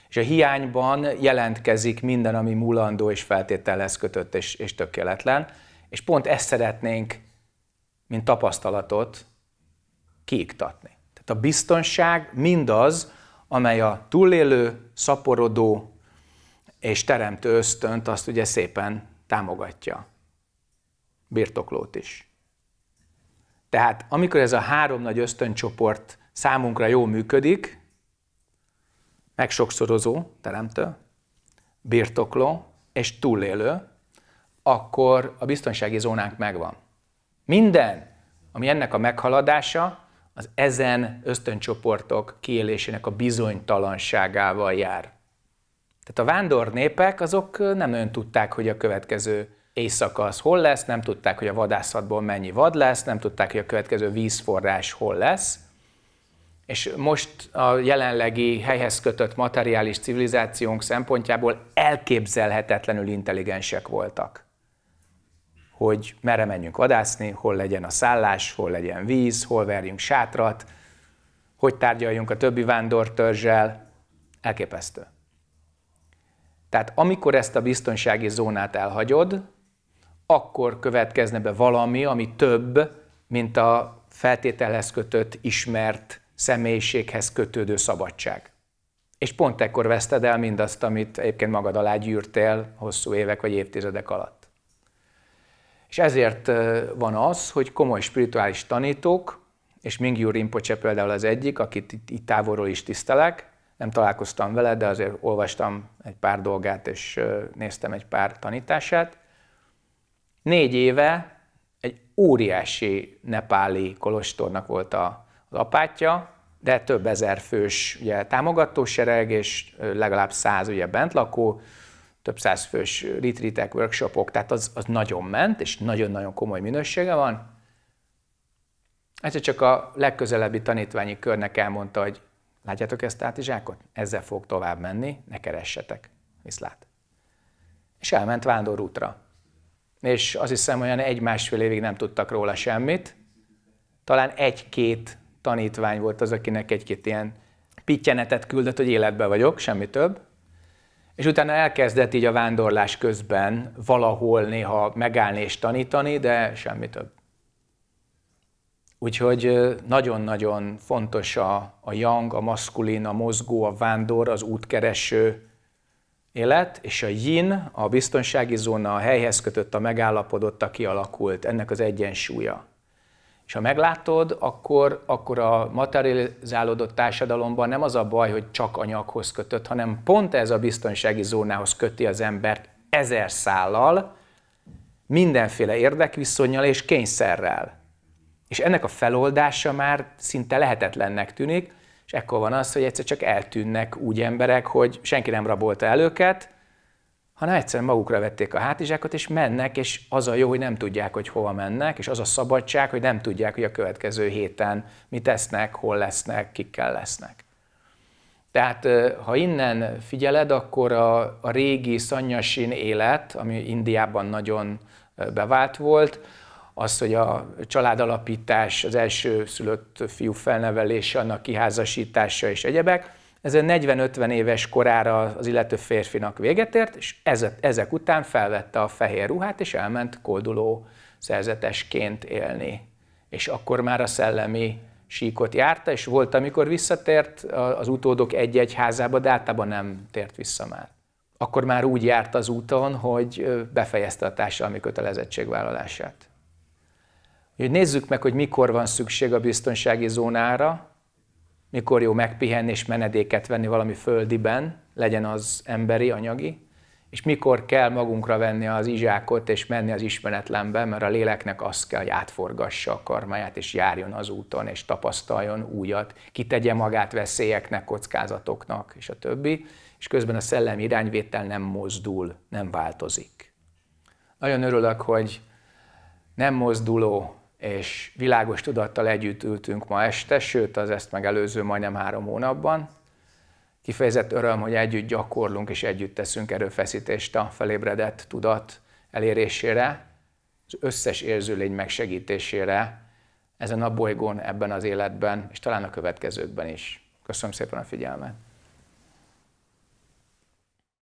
És a hiányban jelentkezik minden, ami mulandó és feltételhez kötött és, és tökéletlen, és pont ezt szeretnénk, mint tapasztalatot kiiktatni. Tehát a biztonság mindaz, amely a túlélő, szaporodó, és teremtő ösztönt azt ugye szépen támogatja. Birtoklót is. Tehát amikor ez a három nagy ösztöncsoport számunkra jól működik, megsokszorozó, teremtő, birtokló és túlélő, akkor a biztonsági zónánk megvan. Minden, ami ennek a meghaladása, az ezen ösztöncsoportok kiélésének a bizonytalanságával jár. Tehát a vándor népek azok nem nagyon tudták, hogy a következő éjszaka az hol lesz, nem tudták, hogy a vadászatból mennyi vad lesz, nem tudták, hogy a következő vízforrás hol lesz. És most a jelenlegi helyhez kötött materiális civilizációnk szempontjából elképzelhetetlenül intelligensek voltak. Hogy merre menjünk vadászni, hol legyen a szállás, hol legyen víz, hol verjünk sátrat, hogy tárgyaljunk a többi vándortörzsel. Elképesztő. Tehát amikor ezt a biztonsági zónát elhagyod, akkor következne be valami, ami több, mint a feltételhez kötött, ismert személyiséghez kötődő szabadság. És pont ekkor veszted el mindazt, amit egyébként magad alá gyűrtél hosszú évek vagy évtizedek alatt. És ezért van az, hogy komoly spirituális tanítók, és Mingyur Rinpoche például az egyik, akit itt távolról is tisztelek, nem találkoztam vele, de azért olvastam egy pár dolgát, és néztem egy pár tanítását. Négy éve egy óriási nepáli kolostornak volt a, az apátja, de több ezer fős ugye, támogatósereg, és legalább száz ugye, lakó, több száz fős retreatek, workshopok, tehát az, az nagyon ment, és nagyon-nagyon komoly minősége van. Ez csak a legközelebbi tanítványi körnek elmondta, hogy Látjátok ezt a hátizsákot? Ezzel fog tovább menni, ne keressetek. Viszlát. És elment vándorútra. És azt hiszem, olyan egy-másfél évig nem tudtak róla semmit. Talán egy-két tanítvány volt az, akinek egy-két ilyen pittyenetet küldött, hogy életbe vagyok, semmi több. És utána elkezdett így a vándorlás közben valahol néha megállni és tanítani, de semmi több. Úgyhogy nagyon-nagyon fontos a, a yang, a maszkulin, a mozgó, a vándor, az útkereső élet, és a yin, a biztonsági zóna, a helyhez kötött, a megállapodott, a kialakult, ennek az egyensúlya. És ha meglátod, akkor, akkor a materializálódott társadalomban nem az a baj, hogy csak anyaghoz kötött, hanem pont ez a biztonsági zónához köti az embert ezer szállal, mindenféle érdekviszonyjal és kényszerrel. És ennek a feloldása már szinte lehetetlennek tűnik, és ekkor van az, hogy egyszer csak eltűnnek úgy emberek, hogy senki nem rabolta el őket, hanem egyszerűen magukra vették a hátizsákot, és mennek, és az a jó, hogy nem tudják, hogy hova mennek, és az a szabadság, hogy nem tudják, hogy a következő héten mit tesznek, hol lesznek, kikkel lesznek. Tehát ha innen figyeled, akkor a, a régi szanyasin élet, ami Indiában nagyon bevált volt, az, hogy a családalapítás, az első szülött fiú felnevelése, annak kiházasítása és egyebek, ez 40-50 éves korára az illető férfinak véget ért, és ezek után felvette a fehér ruhát, és elment kolduló szerzetesként élni. És akkor már a szellemi síkot járta, és volt, amikor visszatért az utódok egy-egy házába, de általában nem tért vissza már. Akkor már úgy járt az úton, hogy befejezte a társadalmi kötelezettségvállalását. Úgyhogy nézzük meg, hogy mikor van szükség a biztonsági zónára, mikor jó megpihenni és menedéket venni valami földiben, legyen az emberi, anyagi, és mikor kell magunkra venni az izsákot és menni az ismeretlenbe, mert a léleknek azt kell, hogy átforgassa a karmáját, és járjon az úton, és tapasztaljon újat, kitegye magát veszélyeknek, kockázatoknak, és a többi, és közben a szellem irányvétel nem mozdul, nem változik. Nagyon örülök, hogy nem mozduló és világos tudattal együtt ültünk ma este, sőt az ezt megelőző majdnem három hónapban. Kifejezett öröm, hogy együtt gyakorlunk és együtt teszünk erőfeszítést a felébredett tudat elérésére, az összes érzőlény megsegítésére ezen a bolygón, ebben az életben, és talán a következőkben is. Köszönöm szépen a figyelmet!